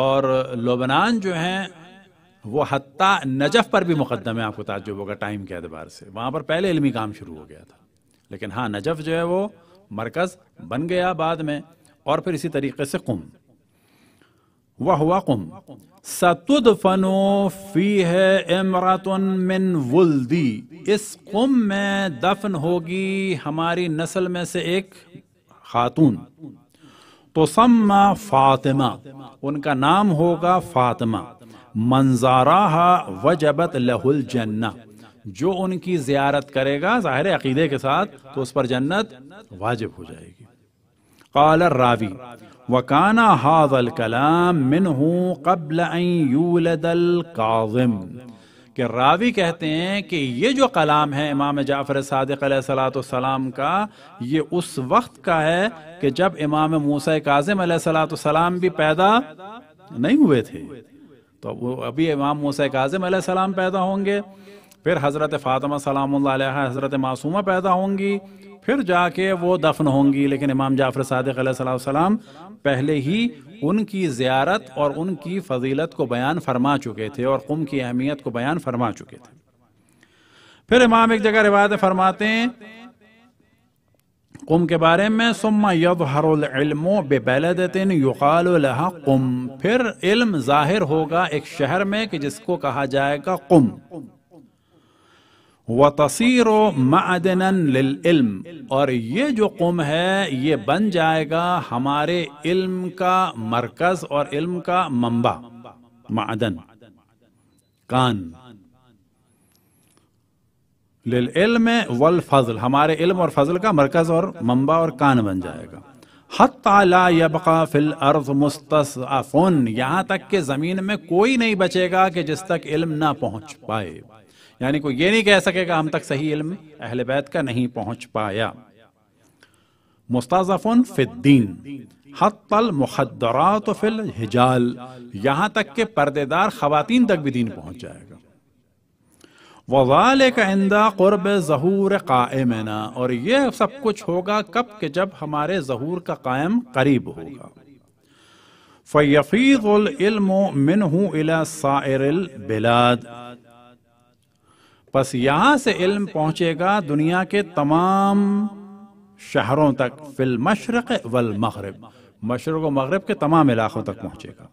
اور لبنان جو ہیں وہ حتیٰ نجف پر بھی مقدم ہے آپ کو تعجب ہوگا ٹائم کے اعتبار سے وہاں پر پہلے علمی کام شروع ہو گیا تھا لیکن ہاں نجف جو ہے وہ مرکز بن گیا بعد میں اور پھر اسی طریقے سے قم واہ قُمْ کمب فِيهِ فنو فی ہے اس قم میں دفن ہوگی ہماری نسل میں سے ایک خاتون تو سما فاطمہ ان کا نام ہوگا فاطمہ منظارہ وجبت لہ الجنہ جو ان کی زیارت کرے گا ظاہر عقیدے کے ساتھ تو اس پر جنت واجب ہو جائے گی قال الراوی وکانا هذا منه قبل ان کہ راوی کہتے ہیں کہ یہ جو کلام ہے امام جعفر صادق علیہ کا یہ اس وقت کا ہے کہ جب امام موسیٰ کاظم علیہ السلام والسلام بھی پیدا نہیں ہوئے تھے تو ابھی امام موسیٰ کاظم علیہ السلام پیدا ہوں گے پھر حضرت فاطمہ سلام اللہ علیہ حضرت معصومہ پیدا ہوں گی پھر جا کے وہ دفن ہوں گی لیکن امام جعفر صادق علیہ السلام پہلے ہی ان کی زیارت اور ان کی فضیلت کو بیان فرما چکے تھے اور قم کی اہمیت کو بیان فرما چکے تھے پھر امام ایک جگہ روایت فرماتے ہیں قم کے بارے میں یظہر العلم یقال قم پھر علم ظاہر ہوگا ایک شہر میں کہ جس کو کہا جائے گا قم وتصیر معدنا للعلم اور یہ جو قم ہے یہ بن جائے گا ہمارے علم کا مرکز اور علم کا منبع معدن کان للعلم والفضل ہمارے علم اور فضل کا مرکز اور منبع اور کان بن جائے گا لا یبقی فی الارض مستثن یہاں تک کہ زمین میں کوئی نہیں بچے گا کہ جس تک علم نہ پہنچ پائے یعنی کوئی یہ نہیں کہہ سکے کہ ہم تک صحیح علم اہل بیت کا نہیں پہنچ پایا مستعظفن فی الدین حتی المخدرات فی الحجال یہاں تک کہ پردیدار خواتین تک بھی دین پہنچ جائے گا وَذَالِكَ عِنْدَا قُرْبِ ظَهُورِ قَائِمِنَا اور یہ سب کچھ ہوگا کب کہ جب ہمارے ظہور کا قائم قریب ہوگا فَيَفِيضُ الْعِلْمُ مِنْهُ إِلَى سَائِرِ الْبِلَادِ پس یہاں سے علم پہنچے گا دنیا کے تمام شہروں تک فی المشرق والمغرب مشرق و مغرب کے تمام علاقوں تک پہنچے گا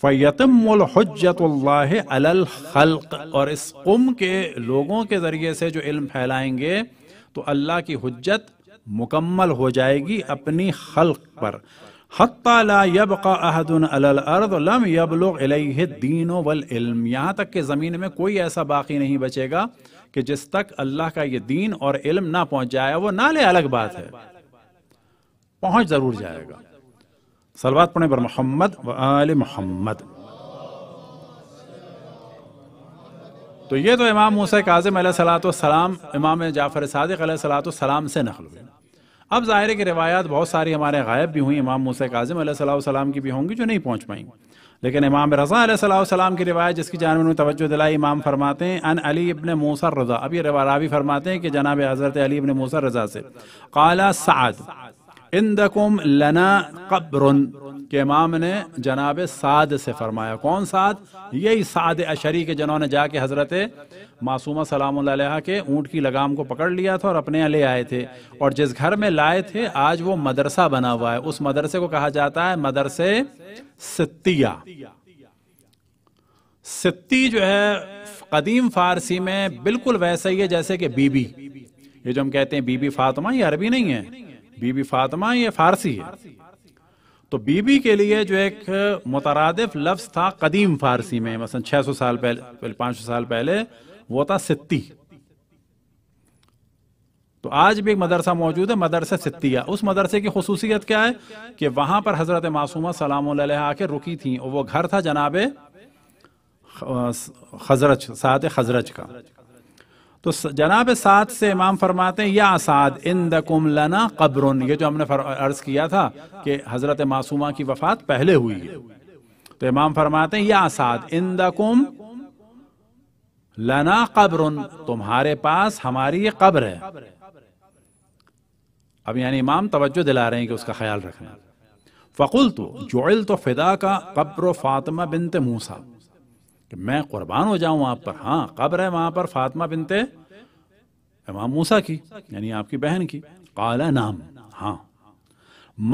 فیتم الحجت عَلَى الْخَلْقِ اور اس قم کے لوگوں کے ذریعے سے جو علم پھیلائیں گے تو اللہ کی حجت مکمل ہو جائے گی اپنی خلق پر لا الارض لم یبلغ الیہ الدین والعلم یہاں تک کہ زمین میں کوئی ایسا باقی نہیں بچے گا کہ جس تک اللہ کا یہ دین اور علم نہ پہنچ جائے وہ نہ لے الگ بات ہے پہنچ ضرور جائے گا سلوات پڑھیں بر محمد و آل محمد تو یہ تو امام موسیٰ قاظم علیہ السلام امام جعفر صادق علیہ السلام سے نقل ہوئی اب ظاہر ہے کہ روایات بہت ساری ہمارے غائب بھی ہوئی امام موسیٰ قاظم علیہ السلام کی بھی ہوں گی جو نہیں پہنچ پائیں لیکن امام رضا علیہ السلام کی روایت جس کی جانب توجہ دلائی امام فرماتے ہیں ان علی ابن موسیٰ رضا اب یہ فرماتے ہیں کہ جناب حضرت علی ابن موسیٰ رضا سے کالا کہ امام نے جناب سعد سے فرمایا کون سعد یہی سعد اشری کے جنہوں نے جا کے حضرت معصومہ سلام اللہ علیہ کے اونٹ کی لگام کو پکڑ لیا تھا اور اپنے لے آئے تھے اور جس گھر میں لائے تھے آج وہ مدرسہ بنا ہوا ہے اس مدرسے کو کہا جاتا ہے مدرسے ستیہ ستی جو ہے قدیم فارسی میں بالکل ویسا ہی ہے جیسے کہ بی بی یہ جو ہم کہتے ہیں بی بی فاطمہ یہ عربی نہیں ہے بی بی فاطمہ یہ فارسی ہے تو بی بی کے لیے جو ایک مترادف لفظ تھا قدیم فارسی میں مثلا چھ سو سال پہلے پانچ سو سال پہلے وہ تھا ستی تو آج بھی ایک مدرسہ موجود ہے مدرسہ ستیہ اس مدرسے کی خصوصیت کیا ہے کہ وہاں پر حضرت معصومہ سلام آ کے رکی تھیں وہ گھر تھا جناب سعد حضرت کا تو جناب سعد سے امام فرماتے ہیں یا سعد اندکم لنا قبر یہ جو ہم نے عرض کیا تھا کہ حضرت معصومہ کی وفات پہلے ہوئی ہے تو امام فرماتے ہیں یا سعد اندکم لنا قبر تمہارے پاس ہماری یہ قبر ہے اب یعنی امام توجہ دلا رہے ہیں کہ اس کا خیال رکھنا فقول تو جول فدا کا قبر فاطمہ بنت موسیٰ کہ میں قربان ہو جاؤں آپ پر ہاں قبر ہے وہاں پر فاطمہ بنتے امام موسیٰ کی یعنی آپ کی بہن کی قال نام ہاں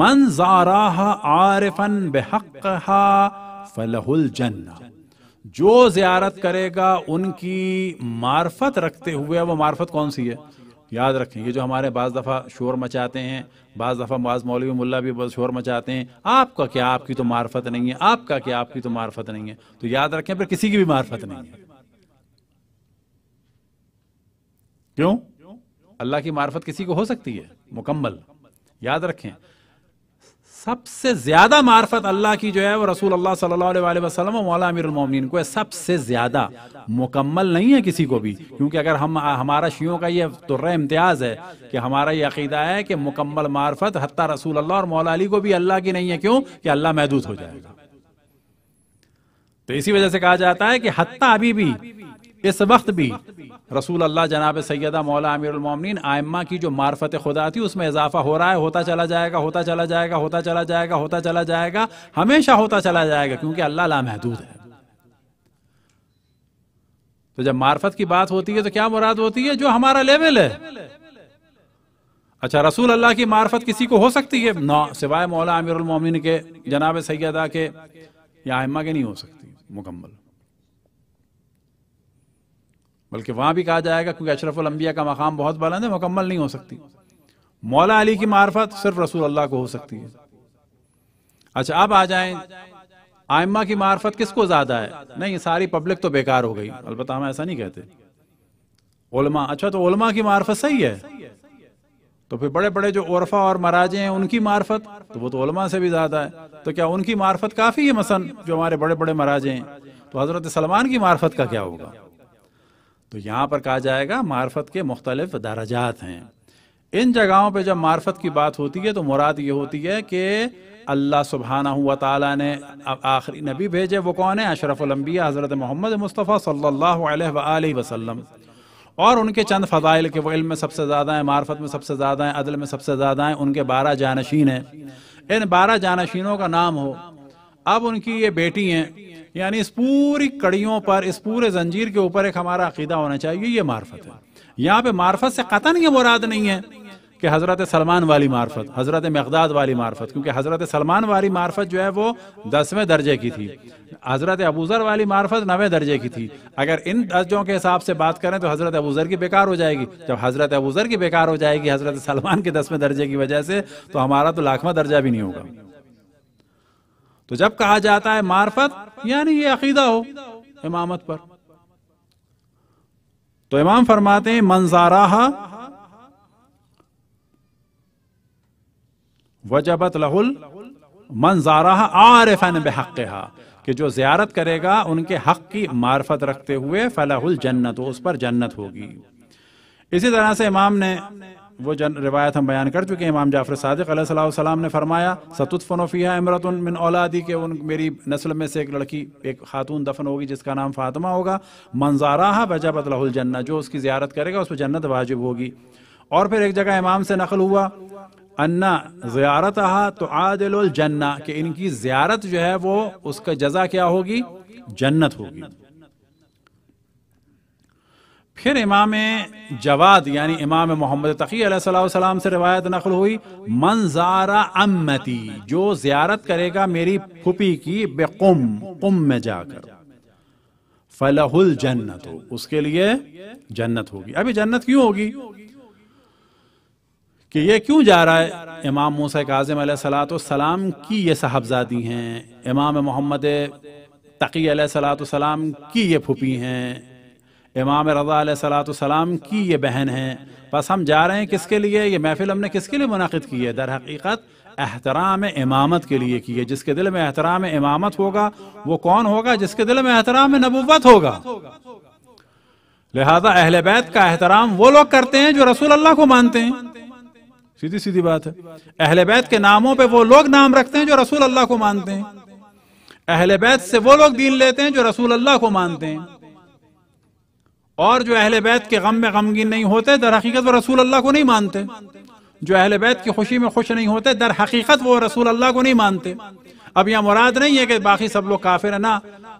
من زاراہ عارفن بحقها فلہ الجنہ جو زیارت کرے گا ان کی معرفت رکھتے ہوئے وہ معرفت کون سی ہے یاد رکھیں یہ جو ہمارے بعض دفعہ شور مچاتے ہیں بعض دفعہ بعض مولوی ملا بھی بس شور مچاتے ہیں آپ کا کیا آپ کی تو معرفت نہیں ہے آپ کا کیا آپ کی تو معرفت نہیں ہے تو یاد رکھیں پھر کسی کی بھی معرفت نہیں ہے کیوں اللہ کی معرفت کسی کو ہو سکتی ہے مکمل یاد رکھیں سب سے زیادہ معرفت اللہ کی جو ہے وہ رسول اللہ صلی اللہ علیہ وسلم و مولا امیر المومنین کو ہے سب سے زیادہ مکمل نہیں ہے کسی کو بھی کیونکہ اگر ہم ہمارا شیعوں کا یہ ترہ امتیاز ہے کہ ہمارا یہ عقیدہ ہے کہ مکمل معرفت حتی رسول اللہ اور مولا علی کو بھی اللہ کی نہیں ہے کیوں کہ اللہ محدود ہو جائے گا تو اسی وجہ سے کہا جاتا ہے کہ حتیٰ ابھی بھی اس وقت بھی رسول اللہ جناب سیدہ مولا امیر المومنین آئمہ کی جو معرفت خدا تھی اس میں اضافہ ہو رہا ہے ہوتا چلا جائے گا ہوتا چلا جائے گا ہوتا چلا جائے گا ہوتا چلا جائے گا ہمیشہ ہوتا چلا جائے گا کیونکہ اللہ لامحدود ہے تو جب معرفت کی بات ہوتی ہے تو کیا مراد ہوتی ہے جو ہمارا لیول ہے اچھا رسول اللہ کی معرفت کسی کو ہو سکتی ہے سوائے مولا امیر المومن کے جناب سیدہ کے یا آئمہ کے نہیں ہو سکتی مکمل بلکہ وہاں بھی کہا جائے گا کیونکہ اشرف الانبیاء کا مقام بہت بلند ہے مکمل نہیں ہو سکتی مولا علی کی معرفت صرف رسول اللہ کو ہو سکتی ہے اچھا آپ آ جائیں آئمہ کی معرفت کس کو زیادہ ہے نہیں ساری پبلک تو بیکار ہو گئی البتہ ہم ایسا نہیں کہتے علماء اچھا تو علماء کی معرفت صحیح ہے تو پھر بڑے بڑے جو عرفہ اور مراجے ہیں ان کی معرفت تو وہ تو علماء سے بھی زیادہ ہے تو کیا ان کی معرفت کافی ہے مثلا جو ہمارے بڑے بڑے مراجے ہیں تو حضرت سلمان کی معرفت کا کیا ہوگا تو یہاں پر کہا جائے گا معرفت کے مختلف درجات ہیں ان جگہوں پہ جب معرفت کی بات ہوتی ہے تو مراد یہ ہوتی ہے کہ اللہ سبحانہ تعالیٰ نے اب آخری نبی بھیجے وہ کون ہیں اشرف الانبیاء حضرت محمد مصطفیٰ صلی اللہ علیہ وآلہ وسلم اور ان کے چند فضائل کے وہ علم میں سب سے زیادہ ہیں معرفت میں سب سے زیادہ ہیں عدل میں سب سے زیادہ ہیں ان کے بارہ جانشین ہیں ان بارہ جانشینوں کا نام ہو اب ان کی یہ بیٹی ہیں یعنی اس پوری کڑیوں پر اس پورے زنجیر کے اوپر ایک ہمارا عقیدہ ہونا چاہیے یہ معرفت ہے یہاں پہ معرفت سے قطن یہ مراد نہیں ہے کہ حضرت سلمان والی معرفت حضرت مقداد والی معرفت کیونکہ حضرت سلمان والی معرفت جو ہے وہ دسویں درجے کی تھی حضرت ابوذر والی معرفت نویں درجے کی تھی اگر ان درجوں کے حساب سے بات کریں تو حضرت ابوذر کی بیکار ہو جائے گی جب حضرت ابوذر کی بیکار ہو جائے گی حضرت سلمان کے دسویں درجے کی وجہ سے تو ہمارا تو لاکھواں درجہ بھی نہیں ہوگا تو جب کہا جاتا ہے معرفت یعنی یہ عقیدہ ہو امامت پر تو امام فرماتے ہیں منظارہ وجبت لہل منظارہ عارفن فن بحق کہ جو زیارت کرے گا ان کے حق کی معرفت رکھتے ہوئے فلاح الجنت جنت اس پر جنت ہوگی اسی طرح سے امام نے وہ جن روایت ہم بیان کر چکے ہیں امام جعفر صادق علیہ السلام نے فرمایا ستُط فیہا امرت من اولادی کے نسل میں سے ایک لڑکی ایک خاتون دفن ہوگی جس کا نام فاطمہ ہوگا منظارہ وجبت لہ الجنہ جو اس کی زیارت کرے گا اس پہ جنت واجب ہوگی اور پھر ایک جگہ امام سے نقل ہوا انا زیارت تو عادل الجنہ کہ ان کی زیارت جو ہے وہ اس کا جزا کیا ہوگی جنت ہوگی پھر امام جواد یعنی امام محمد تقی علیہ السلام سے روایت نقل ہوئی من امتی جو زیارت کرے گا میری پھپی کی بے قم قم میں جا کر فلاح الجنت ہو اس کے لیے جنت ہوگی ابھی جنت کیوں ہوگی کہ یہ کیوں جا رہا ہے امام موسیٰ کاظم علیہ السلام کی یہ صاحبزادی ہیں امام محمد تقی علیہ السلام کی یہ پھپی ہیں امام رضا علیہ السلام کی یہ بہن ہیں بس ہم جا رہے ہیں کس کے لیے یہ محفل ہم نے کس کے لیے منعقد کی ہے در حقیقت احترام امامت کے لیے کی ہے جس کے دل میں احترام امامت ہوگا وہ کون ہوگا جس کے دل میں احترام نبوت ہوگا لہذا اہل بیت کا احترام وہ لوگ کرتے ہیں جو رسول اللہ کو مانتے ہیں سیدھی سیدھی بات ہے اہل بیت کے ناموں پہ وہ لوگ نام رکھتے ہیں جو رسول اللہ کو مانتے ہیں اہل بیت سے وہ لوگ دین لیتے ہیں جو رسول اللہ کو مانتے ہیں اور جو اہل بیت کے غم میں غمگین نہیں ہوتے در حقیقت وہ رسول اللہ کو نہیں مانتے جو اہل بیت کی خوشی میں خوش نہیں ہوتے در حقیقت وہ رسول اللہ کو نہیں مانتے اب یہ مراد نہیں ہے کہ باقی سب لوگ کافر ہیں نا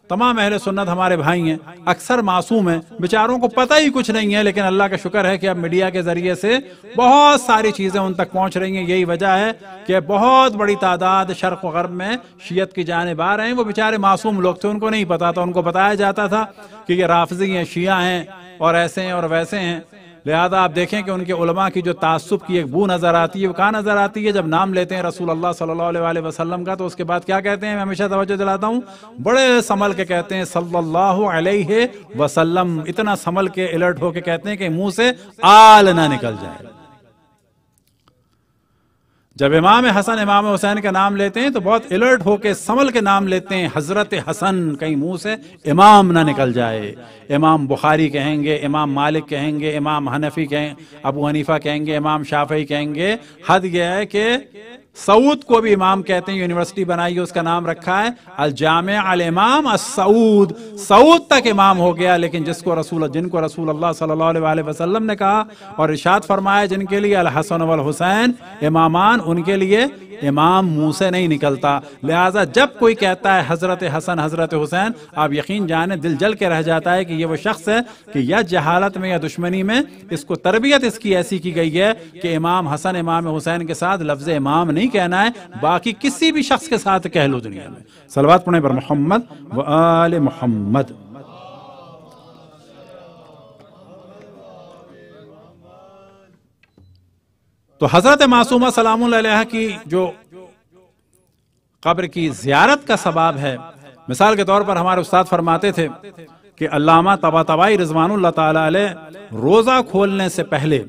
تمام اہل سنت ہمارے بھائی ہیں اکثر معصوم ہیں بیچاروں کو پتہ ہی کچھ نہیں ہے لیکن اللہ کا شکر ہے کہ اب میڈیا کے ذریعے سے بہت ساری چیزیں ان تک پہنچ رہی ہیں یہی وجہ ہے کہ بہت بڑی تعداد شرق و غرب میں شیعت کی جانب آ رہے ہیں وہ بیچارے معصوم لوگ تھے ان کو نہیں پتا تھا ان کو بتایا جاتا تھا کہ یہ رافضی ہیں شیعہ ہیں اور ایسے ہیں اور ویسے ہیں لہذا آپ دیکھیں کہ ان کے علماء کی جو تعصب کی ایک بو نظر آتی ہے وہ کہاں نظر آتی ہے جب نام لیتے ہیں رسول اللہ صلی اللہ علیہ وسلم کا تو اس کے بعد کیا کہتے ہیں میں ہمیشہ توجہ دلاتا ہوں بڑے سمل کے کہتے ہیں صلی اللہ علیہ وسلم اتنا سمل کے الرٹ ہو کے کہتے ہیں کہ منہ سے آل نہ نکل جائے جب امام حسن امام حسین کے نام لیتے ہیں تو بہت الرٹ ہو کے سمل کے نام لیتے ہیں حضرت حسن کہیں منہ سے امام نہ نکل جائے امام بخاری کہیں گے امام مالک کہیں گے امام حنفی کہیں ابو حنیفہ کہیں گے امام شافعی کہیں گے حد یہ ہے کہ سعود کو بھی امام کہتے ہیں یونیورسٹی بنائی ہے اس کا نام رکھا ہے الجامع الامام السعود سعود تک امام ہو گیا لیکن جس کو رسول جن کو رسول اللہ صلی اللہ علیہ وسلم نے کہا اور ارشاد فرمایا جن کے لیے الحسن والحسین امامان ان کے لیے امام منہ سے نہیں نکلتا لہٰذا جب کوئی کہتا ہے حضرت حسن حضرت حسین آپ یقین جانے دل جل کے رہ جاتا ہے کہ یہ وہ شخص ہے کہ یا جہالت میں یا دشمنی میں اس کو تربیت اس کی ایسی کی گئی ہے کہ امام حسن امام حسین کے ساتھ لفظ امام نہیں کہنا ہے باقی کسی بھی شخص کے ساتھ کہہ لو دنیا میں سلوات پر محمد و آل محمد تو حضرت معصومہ سلام اللہ علیہ کی جو قبر کی زیارت کا سباب ہے مثال کے طور پر ہمارے استاد فرماتے تھے کہ علامہ تبا تباہ رضوان اللہ تعالی علیہ روزہ کھولنے سے پہلے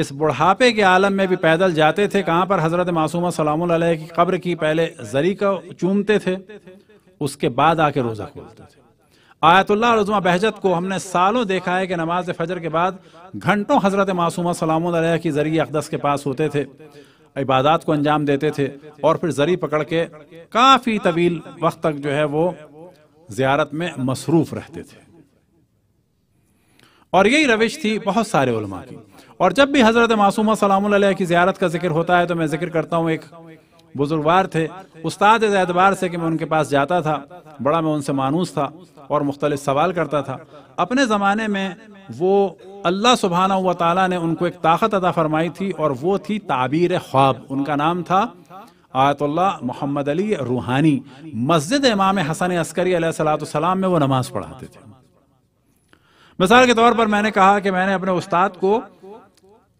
اس بڑھاپے کے عالم میں بھی پیدل جاتے تھے کہاں پر حضرت معصومہ سلام اللہ علیہ کی قبر کی پہلے زری کا چومتے تھے اس کے بعد آ کے روزہ کھولتے تھے آیت اللہ عظمہ بہجت کو ہم نے سالوں دیکھا ہے کہ نماز فجر کے بعد گھنٹوں حضرت معصومہ سلام علیہ کی ذریعہ اقدس کے پاس ہوتے تھے عبادات کو انجام دیتے تھے اور پھر زرعی پکڑ کے کافی طویل وقت تک جو ہے وہ زیارت میں مصروف رہتے تھے اور یہی روش تھی بہت سارے علماء کی اور جب بھی حضرت معصومہ سلام اللہ کی زیارت کا ذکر ہوتا ہے تو میں ذکر کرتا ہوں ایک بزرگوار تھے استاد اس اعتبار سے کہ میں ان کے پاس جاتا تھا بڑا میں ان سے مانوس تھا اور مختلف سوال کرتا تھا اپنے زمانے میں وہ اللہ سبحانہ و تعالیٰ نے ان کو ایک طاقت عطا فرمائی تھی اور وہ تھی تعبیر خواب ان کا نام تھا آیت اللہ محمد علی روحانی مسجد امام حسن عسکری علیہ السلات میں وہ نماز پڑھاتے تھے مثال کے طور پر میں نے کہا کہ میں نے اپنے استاد کو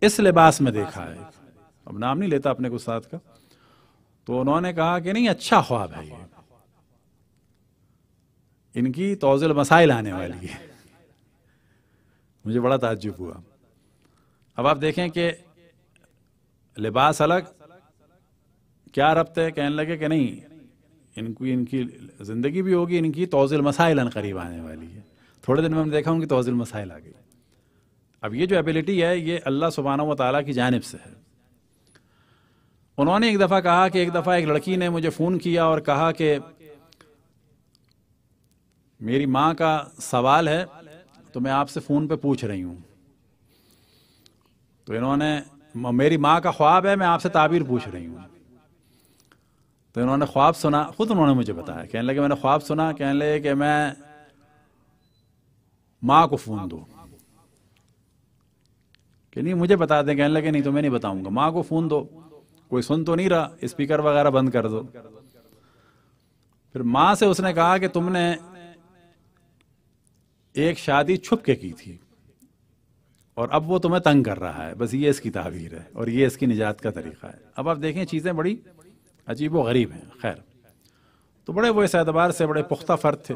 اس لباس میں دیکھا ہے اب نام نہیں لیتا اپنے کچھ ساتھ کا تو انہوں نے کہا کہ نہیں اچھا خواب ہے یہ ان کی توزل مسائل آنے والی ہے مجھے بڑا تعجب ہوا اب آپ دیکھیں کہ لباس الگ کیا ربط ہے کہنے لگے کہ نہیں ان کی ان کی زندگی بھی ہوگی ان کی توزل مسائل ان قریب آنے والی ہے تھوڑے دن میں ہم دیکھا ہوں کہ توزل مسائل آ گئی اب یہ جو ایبیلٹی ہے یہ اللہ سبحانہ و تعالیٰ کی جانب سے ہے انہوں نے ایک دفعہ کہا کہ ایک دفعہ ایک لڑکی نے مجھے فون کیا اور کہا کہ میری ماں کا سوال ہے تو میں آپ سے فون پہ پوچھ رہی ہوں تو انہوں نے میری ماں کا خواب ہے میں آپ سے تعبیر پوچھ رہی ہوں تو انہوں نے خواب سنا خود انہوں نے مجھے بتایا کہنے لگے میں نے خواب سنا کہنے لگے کہ میں ماں کو فون دوں کہ نہیں مجھے بتا دیں کہنے لگے نہیں تو میں نہیں بتاؤں گا ماں کو فون دو کوئی سن تو نہیں رہا اسپیکر وغیرہ بند کر دو پھر ماں سے اس نے کہا کہ تم نے ایک شادی چھپ کے کی تھی اور اب وہ تمہیں تنگ کر رہا ہے بس یہ اس کی تعبیر ہے اور یہ اس کی نجات کا طریقہ ہے اب آپ دیکھیں چیزیں بڑی عجیب و غریب ہیں خیر تو بڑے وہ اس اعتبار سے بڑے پختہ فرد تھے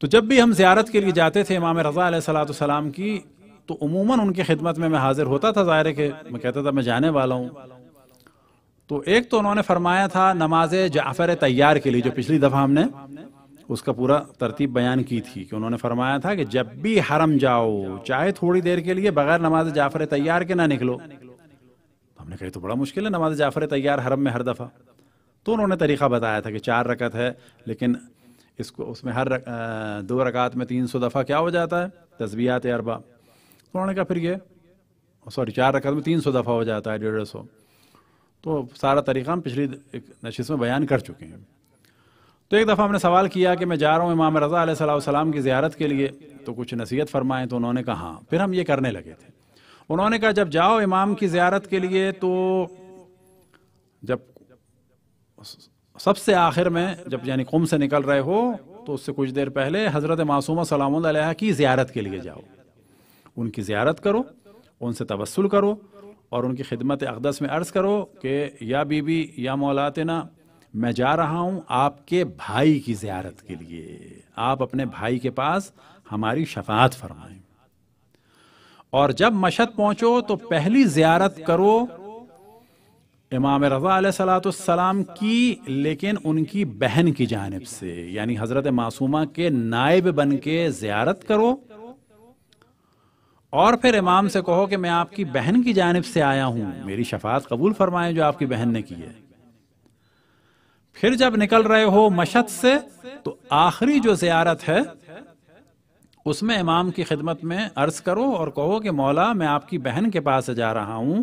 تو جب بھی ہم زیارت کے لیے جاتے تھے امام رضا علیہ اللہۃ السلام کی تو عموماً ان کی خدمت میں میں حاضر ہوتا تھا ظاہر ہے کہ میں کہتا تھا میں جانے والا ہوں تو ایک تو انہوں نے فرمایا تھا نماز جعفر تیار کے لیے جو پچھلی دفعہ ہم نے اس کا پورا ترتیب بیان کی تھی کہ انہوں نے فرمایا تھا کہ جب بھی حرم جاؤ چاہے تھوڑی دیر کے لیے بغیر نماز جعفر تیار کے نہ نکلو ہم نے کہی تو بڑا مشکل ہے نماز جعفر تیار حرم میں ہر دفعہ تو انہوں نے طریقہ بتایا تھا کہ چار رکعت ہے لیکن اس کو اس میں ہر دو رکعت میں تین سو دفعہ کیا ہو جاتا ہے تجبیات اربا تو انہوں نے کہا پھر یہ سوری چار رکعت میں تین سو دفعہ ہو جاتا ہے ڈیڑھ سو تو سارا طریقہ ہم پچھلی نشست میں بیان کر چکے ہیں تو ایک دفعہ ہم نے سوال کیا کہ میں جا رہا ہوں امام رضا علیہ صلی السلام کی زیارت کے لیے تو کچھ نصیحت فرمائیں تو انہوں نے کہا ہاں پھر ہم یہ کرنے لگے تھے انہوں نے کہا جب جاؤ امام کی زیارت کے لیے تو جب سب سے آخر میں جب یعنی قم سے نکل رہے ہو تو اس سے کچھ دیر پہلے حضرت معصومہ سلام علیہ کی زیارت کے لیے جاؤ ان کی زیارت کرو ان سے توسل کرو اور ان کی خدمت اقدس میں عرض کرو کہ یا بی بی یا مولاتنا میں جا رہا ہوں آپ کے بھائی کی زیارت کے لیے آپ اپنے بھائی کے پاس ہماری شفاعت فرمائیں اور جب مشت پہنچو تو پہلی زیارت کرو امام رضا علیہ السلات السلام کی لیکن ان کی بہن کی جانب سے یعنی حضرت معصومہ کے نائب بن کے زیارت کرو اور پھر امام سے کہو کہ میں آپ کی بہن کی جانب سے آیا ہوں میری شفاعت قبول فرمائیں جو آپ کی بہن نے کی ہے پھر جب نکل رہے ہو مشت سے تو آخری جو زیارت ہے اس میں امام کی خدمت میں عرض کرو اور کہو کہ مولا میں آپ کی بہن کے پاس جا رہا ہوں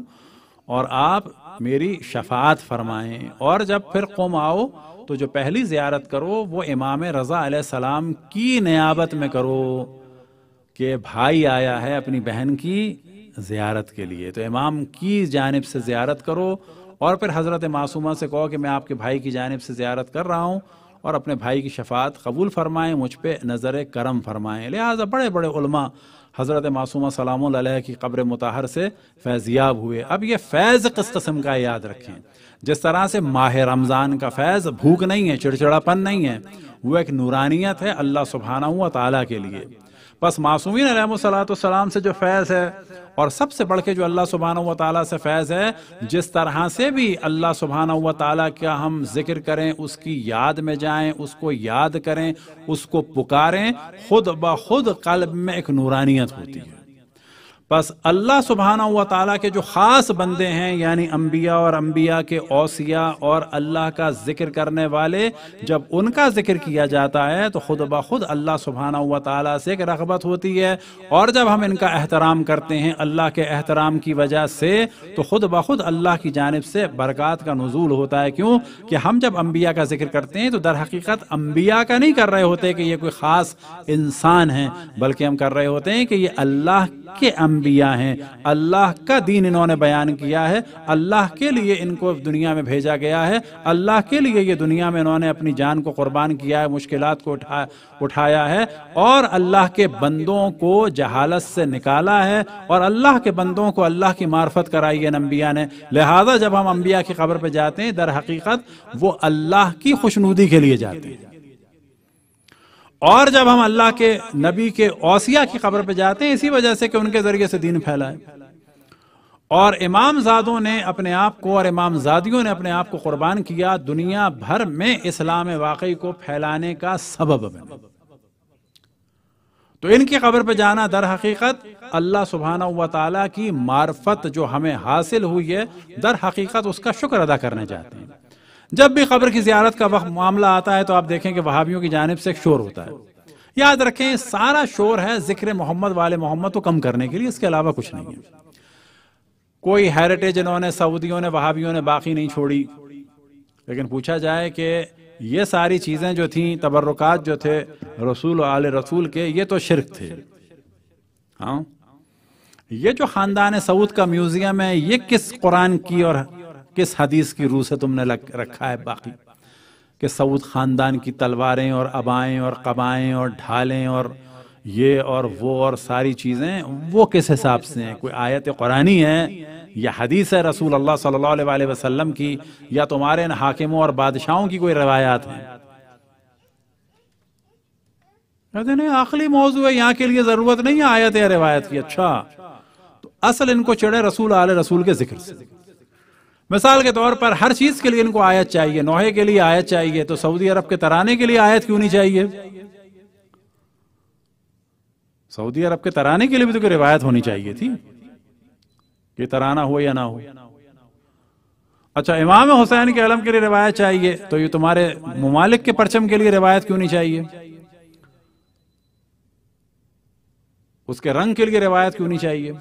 اور آپ میری شفاعت فرمائیں اور جب پھر قوم آؤ تو جو پہلی زیارت کرو وہ امام رضا علیہ السلام کی نیابت میں کرو کہ بھائی آیا ہے اپنی بہن کی زیارت کے لیے تو امام کی جانب سے زیارت کرو اور پھر حضرت معصومہ سے کہو کہ میں آپ کے بھائی کی جانب سے زیارت کر رہا ہوں اور اپنے بھائی کی شفاعت قبول فرمائیں مجھ پہ نظر کرم فرمائیں لہٰذا بڑے بڑے علماء حضرت معصومہ سلام علیہ کی قبر متحر سے فیضیاب ہوئے اب یہ فیض کس قسم کا یاد رکھیں جس طرح سے ماہ رمضان کا فیض بھوک نہیں ہے چڑچڑاپن نہیں ہے وہ ایک نورانیت ہے اللہ سبحانہ تعالیٰ کے لیے بس معصومین علیہ السلام والسلام سے جو فیض ہے اور سب سے بڑھ کے جو اللہ سبحانہ تعالیٰ سے فیض ہے جس طرح سے بھی اللہ سبحانہ تعالیٰ کا ہم ذکر کریں اس کی یاد میں جائیں اس کو یاد کریں اس کو پکاریں خود بخود قلب میں ایک نورانیت ہوتی ہے بس اللہ سبحانہ و تعالیٰ کے جو خاص بندے ہیں یعنی انبیاء اور انبیاء کے اوسیہ اور اللہ کا ذکر کرنے والے جب ان کا ذکر کیا جاتا ہے تو خود بخود اللہ سبحانہ و تعالیٰ سے ایک رغبت ہوتی ہے اور جب ہم ان کا احترام کرتے ہیں اللہ کے احترام کی وجہ سے تو خود بخود اللہ کی جانب سے برکات کا نزول ہوتا ہے کیوں کہ ہم جب انبیاء کا ذکر کرتے ہیں تو در حقیقت انبیاء کا نہیں کر رہے ہوتے کہ یہ کوئی خاص انسان ہیں بلکہ ہم کر رہے ہوتے ہیں کہ یہ اللہ کے انبیاء ہیں اللہ کا دین انہوں نے بیان کیا ہے اللہ کے لیے ان کو دنیا میں بھیجا گیا ہے اللہ کے لیے یہ دنیا میں انہوں نے اپنی جان کو قربان کیا ہے مشکلات کو اٹھایا ہے اور اللہ کے بندوں کو جہالت سے نکالا ہے اور اللہ کے بندوں کو اللہ کی معرفت کرائی ہے ان نے لہٰذا جب ہم انبیاء کی قبر پہ جاتے ہیں در حقیقت وہ اللہ کی خوشنودی کے لیے جاتے ہیں اور جب ہم اللہ کے نبی کے اوسیہ کی قبر پہ جاتے ہیں اسی وجہ سے کہ ان کے ذریعے سے دین پھیلائے اور امام زادوں نے اپنے آپ کو اور امام زادیوں نے اپنے آپ کو قربان کیا دنیا بھر میں اسلام واقعی کو پھیلانے کا سبب بنے تو ان کی قبر پہ جانا در حقیقت اللہ سبحانہ تعالیٰ کی معرفت جو ہمیں حاصل ہوئی ہے در حقیقت اس کا شکر ادا کرنے جاتے ہیں جب بھی قبر کی زیارت کا وقت معاملہ آتا ہے تو آپ دیکھیں کہ وہابیوں کی جانب سے ایک شور ہوتا ہے یاد رکھیں سارا شور ہے ذکر محمد والے محمد کو کم کرنے کے لیے اس کے علاوہ کچھ نہیں ہے کوئی ہیریٹیج انہوں نے سعودیوں نے وہابیوں نے باقی نہیں چھوڑی لیکن پوچھا جائے کہ یہ ساری چیزیں جو تھیں تبرکات جو تھے رسول آل رسول کے یہ تو شرک تھے ہاں؟ یہ جو خاندان سعود کا میوزیم ہے یہ کس قرآن کی اور کس حدیث کی روح سے تم نے رکھا ہے باقی کہ سعود خاندان کی تلواریں اور ابائیں اور قبائیں اور ڈھالیں اور یہ اور وہ اور ساری چیزیں وہ کس حساب سے ہیں کوئی آیت قرآنی ہے یا حدیث ہے رسول اللہ صلی اللہ علیہ وسلم کی یا تمہارے ان حاکموں اور بادشاہوں کی کوئی روایات ہیں کہتے ہیں آخری موضوع ہے یہاں کے لیے ضرورت نہیں ہے آیت یا روایت کی اچھا تو اصل ان کو چڑھے رسول آل رسول کے ذکر مثال کے طور پر ہر چیز کے لیے ان کو آیت چاہیے نوحے کے لیے آیت چاہیے تو سعودی عرب کے ترانے کے لیے آیت کیوں نہیں چاہیے سعودی عرب کے ترانے کے لیے بھی تو کوئی روایت ہونی چاہیے تھی کہ ترانہ ہو یا نہ ہو اچھا امام حسین کے علم کے لیے روایت چاہیے تو یہ تمہارے ممالک کے پرچم کے لیے روایت کیوں نہیں چاہیے اس کے رنگ کے لیے روایت کیوں نہیں چاہیے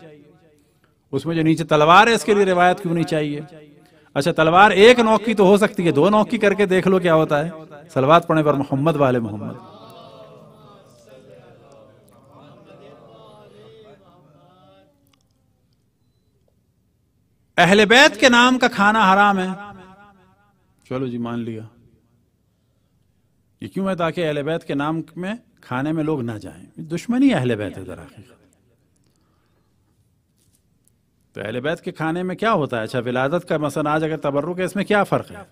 اس میں جو نیچے تلوار ہے اس کے لیے روایت کیوں نہیں چاہیے اچھا تلوار ایک نوکی تو ہو سکتی ہے دو نوکی کر کے دیکھ لو کیا ہوتا ہے سلوات پڑھنے پر محمد والے محمد اہل بیت کے نام کا کھانا حرام ہے چلو جی مان لیا یہ کیوں ہے تاکہ اہل بیت کے نام میں کھانے میں لوگ نہ جائیں دشمنی اہل بیت ہے ذرا تو اہل بیت کے کھانے میں کیا ہوتا ہے اچھا ولادت کا مثلا آج اگر تبرک ہے اس میں کیا فرق ہے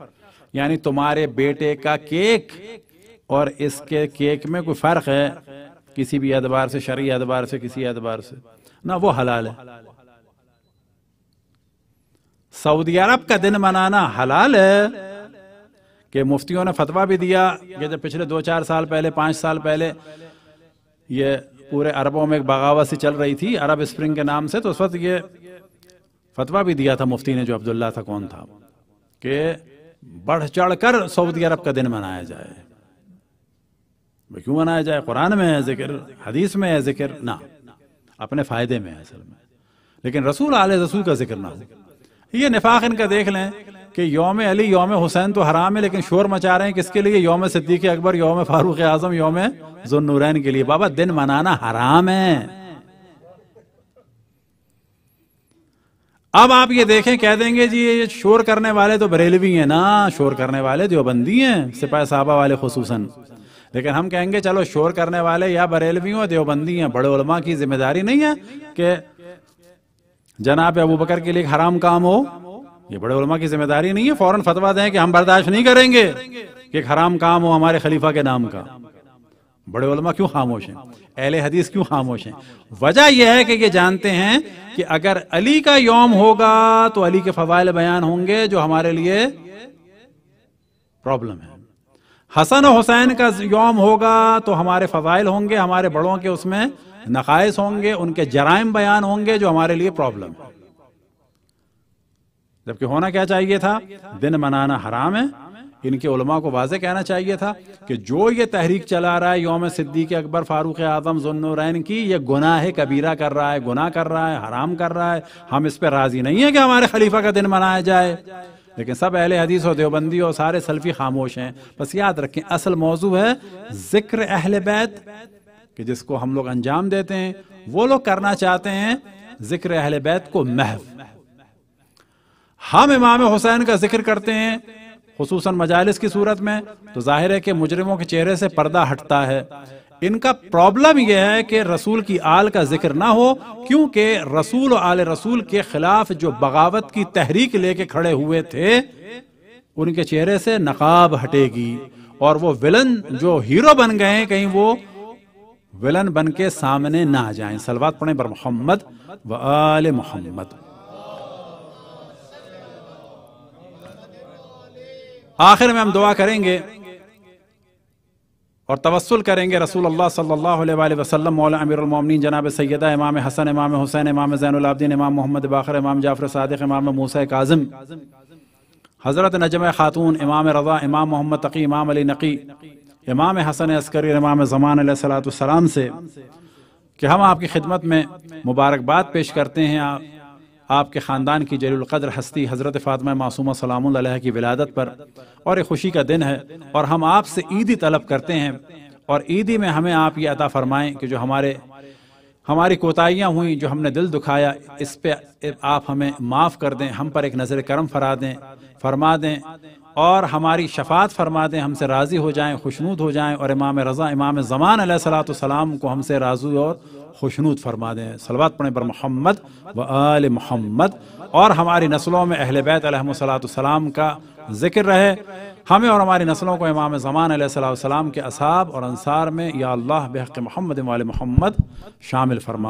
یعنی تمہارے بیٹے کا کیک اور اس کے کیک میں کوئی فرق ہے ہے کسی کسی بھی سے سے سے شرعی نہ وہ حلال سعودی عرب کا دن منانا حلال ہے کہ مفتیوں نے فتویٰ بھی دیا کہ جب پچھلے دو چار سال پہلے پانچ سال پہلے یہ پورے عربوں میں ایک بغاوت سی چل رہی تھی عرب اسپرنگ کے نام سے تو اس وقت یہ فتوہ بھی دیا تھا مفتی نے جو عبداللہ تھا کون تھا کہ بڑھ چڑھ کر سعودی عرب کا دن منایا جائے کیوں منایا جائے قرآن میں ہے ذکر حدیث میں ہے ذکر نہ اپنے فائدے میں ہے اصل میں لیکن رسول علیہ رسول کا ذکر نہ ہو یہ نفاق ان کا دیکھ لیں کہ یوم علی یوم حسین تو حرام ہے لیکن شور مچا رہے ہیں کس کے لیے یوم صدیق اکبر یوم فاروق اعظم یوم ذنورین کے لیے بابا دن منانا حرام ہے اب آپ یہ دیکھیں کہہ دیں گے جی یہ شور کرنے والے تو بریلوی ہیں نا شور کرنے والے دیوبندی ہیں سپاہ صحابہ والے خصوصاً لیکن ہم کہیں گے چلو شور کرنے والے یا بریلوی ہوں دیوبندی ہیں بڑے علماء کی ذمہ داری نہیں ہے کہ جناب ابو بکر کے لیے حرام کام ہو یہ بڑے علماء کی ذمہ داری نہیں ہے فوراً فتوا دیں کہ ہم برداشت نہیں کریں گے کہ ایک حرام کام ہو ہمارے خلیفہ کے نام کا بڑے علماء کیوں خاموش ہیں اہل حدیث کیوں خاموش ہیں وجہ یہ ہے کہ یہ جانتے ہیں کہ اگر علی کا یوم ہوگا تو علی کے فوائل بیان ہوں گے جو ہمارے لیے پرابلم ہے حسن و حسین کا یوم ہوگا تو ہمارے فوائل ہوں گے ہمارے بڑوں کے اس میں نقائص ہوں گے ان کے جرائم بیان ہوں گے جو ہمارے لیے پرابلم ہے جبکہ ہونا کیا چاہیے تھا دن منانا حرام ہے ان کے علماء کو واضح کہنا چاہیے تھا کہ جو یہ تحریک چلا رہا ہے یوم صدیق اکبر فاروق کی یہ گناہ کبیرہ کر رہا ہے گناہ کر رہا ہے حرام کر رہا ہے ہم اس پہ راضی نہیں ہیں کہ ہمارے خلیفہ کا دن منایا جائے لیکن سب اہل حدیث دیوبندی اور سارے سلفی خاموش ہیں بس یاد رکھیں اصل موضوع ہے ذکر اہل بیت کہ جس کو ہم لوگ انجام دیتے ہیں وہ لوگ کرنا چاہتے ہیں ذکر اہل بیت کو محو ہم امام حسین کا ذکر کرتے ہیں خصوصاً مجالس کی صورت میں تو ظاہر ہے کہ مجرموں کے چہرے سے پردہ ہٹتا ہے ان کا پرابلم یہ ہے کہ رسول کی آل کا ذکر نہ ہو کیونکہ رسول و آل رسول کے خلاف جو بغاوت کی تحریک لے کے کھڑے ہوئے تھے ان کے چہرے سے نقاب ہٹے گی اور وہ ولن جو ہیرو بن گئے ہیں کہیں وہ ولن بن کے سامنے نہ آ جائیں سلوات پڑھیں بر محمد و آل محمد آخر میں ہم دعا کریں گے اور توسل کریں گے رسول اللہ صلی اللہ علیہ وآلہ وسلم مولا امیر المومنین جناب سیدہ امام حسن امام حسین امام زین العابدین امام محمد باخر امام جعفر صادق امام موسیٰ کاظم حضرت نجم خاتون امام رضا امام محمد تقی امام علی نقی امام حسن عسکری امام زمان علیہ السلام سے کہ ہم آپ کی خدمت میں مبارکباد پیش کرتے ہیں آپ آپ کے خاندان کی جلیل القدر ہستی حضرت فاطمہ معصومہ سلام اللہ کی ولادت پر اور یہ خوشی کا دن ہے اور ہم آپ سے عیدی طلب کرتے ہیں اور عیدی میں ہمیں آپ یہ عطا فرمائیں کہ جو ہمارے ہماری کوتاہیاں ہوئیں جو ہم نے دل دکھایا اس پہ آپ ہمیں معاف کر دیں ہم پر ایک نظر کرم فرا دیں فرما دیں اور ہماری شفاعت فرما دیں ہم سے راضی ہو جائیں خوشنود ہو جائیں اور امام رضا امام زمان علیہ السلام کو ہم سے راضی اور خوشنود فرما دیں سلوات پڑھیں پر محمد و آل محمد اور ہماری نسلوں میں اہل بیت علیہ السلام کا ذکر رہے ہمیں اور ہماری نسلوں کو امام زمان علیہ السلام کے اصحاب اور انصار میں یا اللہ بحق محمد و آل محمد شامل فرما